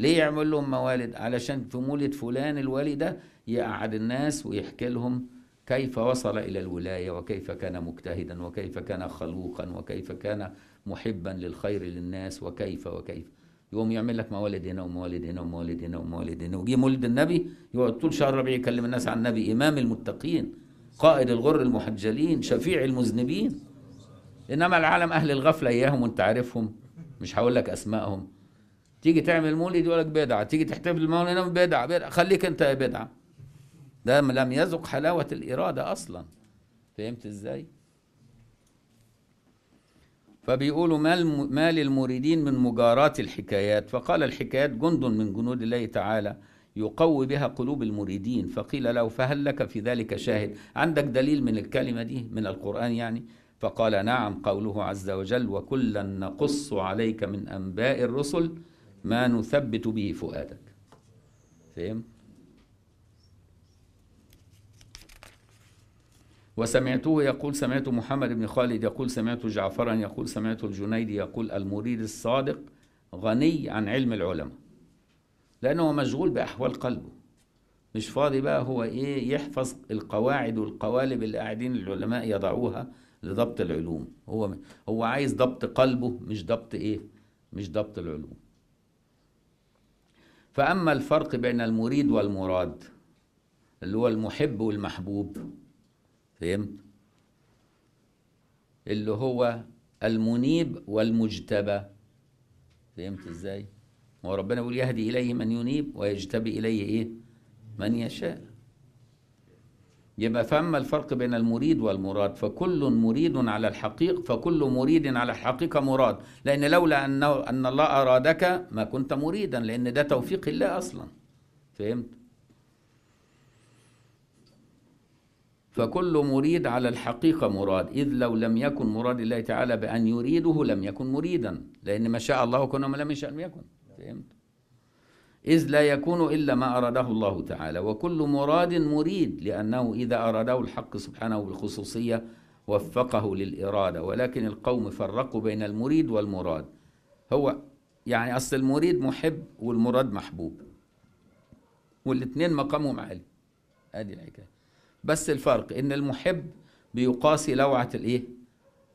ليه يعمل لهم موالد علشان في مولد فلان الوالي ده يقعد الناس ويحكي لهم كيف وصل إلى الولاية وكيف كان مجتهدا وكيف كان خلوقا وكيف كان محبا للخير للناس وكيف وكيف يقوم يعمل لك موالد هنا وموالد هنا وموالد هنا وموالد هنا وجي مولد النبي يقعد طول شهر ربيع يكلم الناس عن النبي إمام المتقين قائد الغر المحجلين شفيع المذنبين إنما العالم أهل الغفلة إياهم وأنت عارفهم مش هقول لك أسمائهم تيجي تعمل مولد يقول لك بدعه تيجي تحتفل المولد بدعه بدعه خليك انت يا بدعه ده لم يذق حلاوه الاراده اصلا فهمت ازاي فبيقولوا ما, ما للمريدين من مجاراة الحكايات فقال الحكايات جند من جنود الله تعالى يقوي بها قلوب المريدين فقيل له فهل لك في ذلك شاهد عندك دليل من الكلمة دي من القرآن يعني فقال نعم قوله عز وجل وكلا نقص عليك من أنباء الرسل ما نثبت به فؤادك فهم؟ وسمعته يقول سمعت محمد بن خالد يقول سمعت جعفرا يقول سمعت الجنيدي يقول المريد الصادق غني عن علم العلماء لأنه مشغول بأحوال قلبه مش فاضي بقى هو إيه يحفظ القواعد والقوالب اللي قاعدين العلماء يضعوها لضبط العلوم هو هو عايز ضبط قلبه مش ضبط إيه مش ضبط العلوم فأما الفرق بين المريد والمراد اللي هو المحب والمحبوب فهمت؟ اللي هو المنيب والمجتبى فهمت ازاي؟ ما هو ربنا يقول يهدي إليه من ينيب ويجتبي إليه إيه؟ من يشاء يبقى فما الفرق بين المريد والمراد فكل مريد على الحقيق فكل مريد على الحقيقة مراد لأن لولا أن أن الله أرادك ما كنت مريدا لأن ده توفيق الله أصلا فهمت فكل مريد على الحقيقة مراد إذ لو لم يكن مراد الله تعالى بأن يريده لم يكن مريدا لأن ما شاء الله كنا ما لم يشاء لم يكن فهمت إذ لا يكون إلا ما أراده الله تعالى وكل مراد مريد لأنه إذا أراده الحق سبحانه بالخصوصية وفقه للإرادة ولكن القوم فرقوا بين المريد والمراد هو يعني أصل المريد محب والمراد محبوب والاثنين مقامهم عالي ادي الحكايه بس الفرق ان المحب بيقاسي لوعه الايه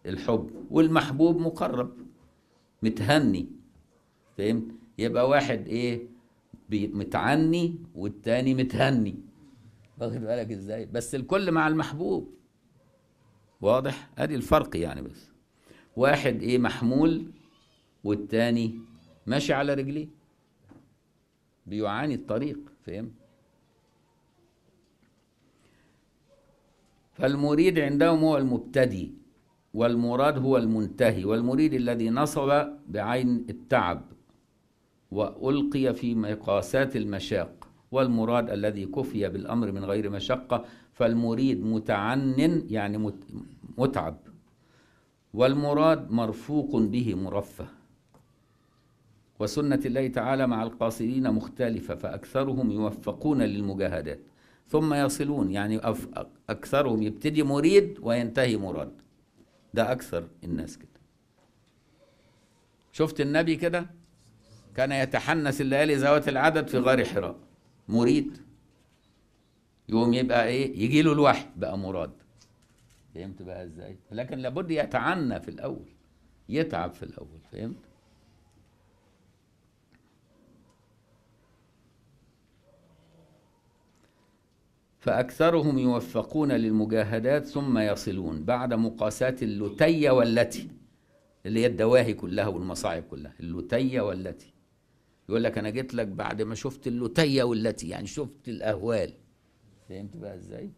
الحب والمحبوب مقرب متهني فهمت يبقى واحد ايه متعني والتاني متهني واخد بالك ازاي بس الكل مع المحبوب واضح ادي الفرق يعني بس واحد ايه محمول والتاني ماشي على رجليه بيعاني الطريق فهم فالمريد عندهم هو المبتدي والمراد هو المنتهي والمريد الذي نصب بعين التعب وألقي في مقاسات المشاق والمراد الذي كفي بالأمر من غير مشقة فالمريد متعنن يعني متعب والمراد مرفوق به مرفه وسنة الله تعالى مع القاصرين مختلفة فأكثرهم يوفقون للمجاهدات ثم يصلون يعني أكثرهم يبتدي مريد وينتهي مراد ده أكثر الناس كده شفت النبي كده كان يتحنث الليالي ذوات العدد في غار حراء مريد يقوم يبقى ايه يجي له الوحي بقى مراد فهمت بقى ازاي لكن لابد يتعنى في الاول يتعب في الاول فهمت فأكثرهم يوفقون للمجاهدات ثم يصلون بعد مقاساة اللتي والتي اللي هي الدواهي كلها والمصاعب كلها اللتي والتي يقول لك انا جيت لك بعد ما شفت اللوتيه والتي يعني شفت الاهوال فهمت بقى ازاي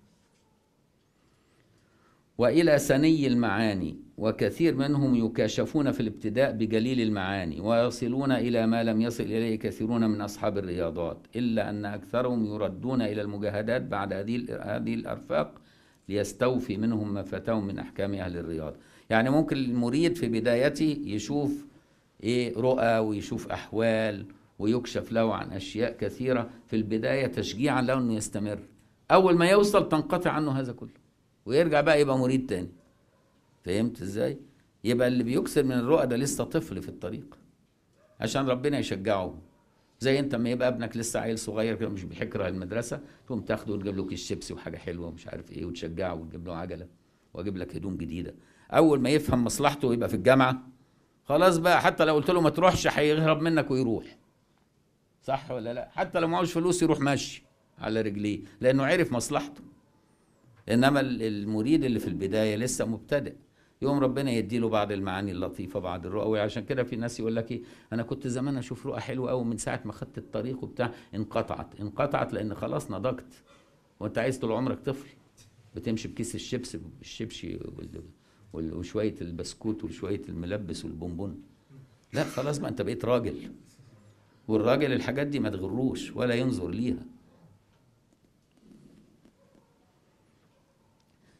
والى سني المعاني وكثير منهم يكاشفون في الابتداء بجليل المعاني ويصلون الى ما لم يصل اليه كثيرون من اصحاب الرياضات الا ان اكثرهم يردون الى المجاهدات بعد هذه هذه الارفاق ليستوفي منهم ما فاتهم من احكام اهل الرياضه يعني ممكن المريد في بدايته يشوف ايه رؤى ويشوف احوال ويكشف له عن اشياء كثيره في البدايه تشجيعا له انه يستمر اول ما يوصل تنقطع عنه هذا كله ويرجع بقى يبقى مريد تاني فهمت ازاي يبقى اللي بيكسر من الرؤى ده لسه طفل في الطريق عشان ربنا يشجعه زي انت ما يبقى ابنك لسه عيل صغير كده مش بيحكره المدرسه تقوم تاخده وتجيب له كيس شيبسي وحاجه حلوه ومش عارف ايه وتشجعه وتجيب له عجله واجيب لك هدوم جديده اول ما يفهم مصلحته يبقى في الجامعه خلاص بقى حتى لو قلت له ما تروحش هيهرب منك ويروح صح ولا لا حتى لو معهوش فلوس يروح ماشي على رجليه لانه عرف مصلحته انما المريد اللي في البدايه لسه مبتدئ يقوم ربنا يديله بعض المعاني اللطيفه بعض الرؤى عشان كده في ناس يقول لك ايه انا كنت زمان اشوف رؤى حلوه قوي من ساعه ما خدت الطريق وبتاع انقطعت انقطعت لان خلاص نضجت وانت عايز طول عمرك طفل بتمشي بكيس الشيبس الشبشي وشويه البسكوت وشويه الملبس والبونبون لا خلاص ما انت بقيت راجل والراجل الحاجات دي ما تغروش ولا ينظر ليها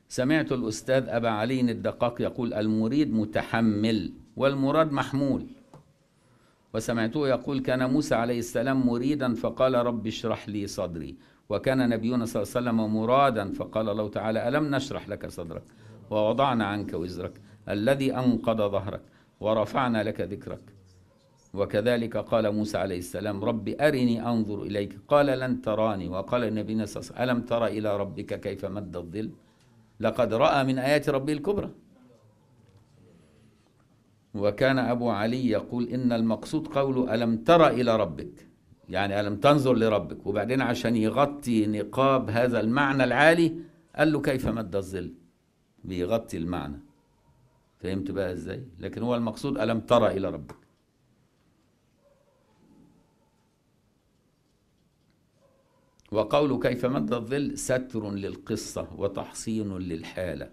سمعت الأستاذ أبا علي الدقاق يقول المريد متحمل والمراد محمول وسمعته يقول كان موسى عليه السلام مريدا فقال رب اشرح لي صدري وكان نبينا صلى الله عليه وسلم مرادا فقال الله تعالى ألم نشرح لك صدرك ووضعنا عنك وزرك الذي أنقض ظهرك ورفعنا لك ذكرك وكذلك قال موسى عليه السلام رب أرني أنظر إليك قال لن تراني وقال النبي صلى الله عليه وسلم ألم تر إلى ربك كيف مد الظل لقد رأى من آيات ربه الكبرى وكان أبو علي يقول إن المقصود قوله ألم تر إلى ربك يعني ألم تنظر لربك وبعدين عشان يغطي نقاب هذا المعنى العالي قال له كيف مد الظل بيغطي المعنى فهمت بقى ازاي لكن هو المقصود ألم ترى إلى ربك وقوله كيف مد الظل ستر للقصة وتحصين للحالة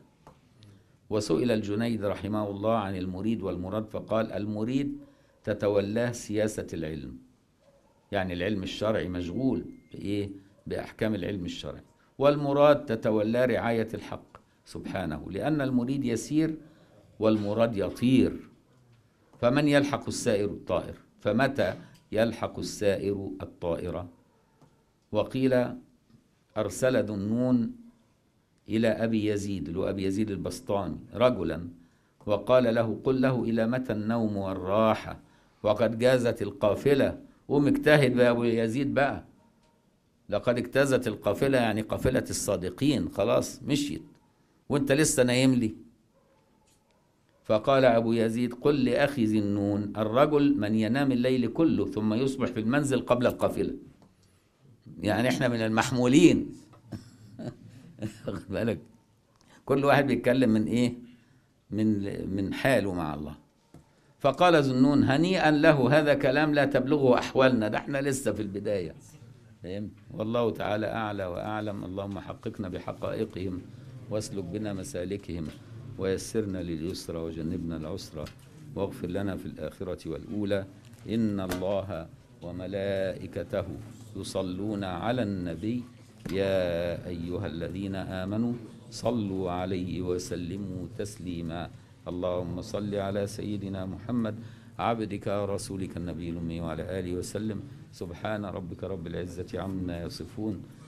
وسئل الجنيد رحمه الله عن المريد والمراد فقال المريد تتولاه سياسة العلم يعني العلم الشرعي مشغول بإيه؟ بأحكام العلم الشرعي والمراد تتولاه رعاية الحق سبحانه لأن المريد يسير والمراد يطير فمن يلحق السائر الطائر فمتى يلحق السائر الطائرة وقيل أرسل ذو النون إلى أبي يزيد لأبي أبي يزيد البسطاني رجلا وقال له قل له إلى متى النوم والراحة وقد جازت القافلة قوم اجتهد يا أبو يزيد بقى لقد اجتازت القافلة يعني قافلة الصادقين خلاص مشيت وانت لسه نايم لي فقال أبو يزيد قل لأخي ذي النون الرجل من ينام الليل كله ثم يصبح في المنزل قبل القافلة يعني احنا من المحمولين واخد بالك كل واحد بيتكلم من ايه من من حاله مع الله فقال ذنون هنيئا له هذا كلام لا تبلغه احوالنا ده احنا لسه في البدايه والله تعالى اعلى واعلم اللهم حققنا بحقائقهم واسلك بنا مسالكهم ويسرنا لليسرى وجنبنا العسرى واغفر لنا في الآخرة والأولى إن الله وملائكته يصلون على النبي يا أيها الذين آمنوا صلوا عليه وسلموا تسليما اللهم صل على سيدنا محمد عبدك ورسولك النبي الأمي وعلى آله وسلم سبحان ربك رب العزة عما يصفون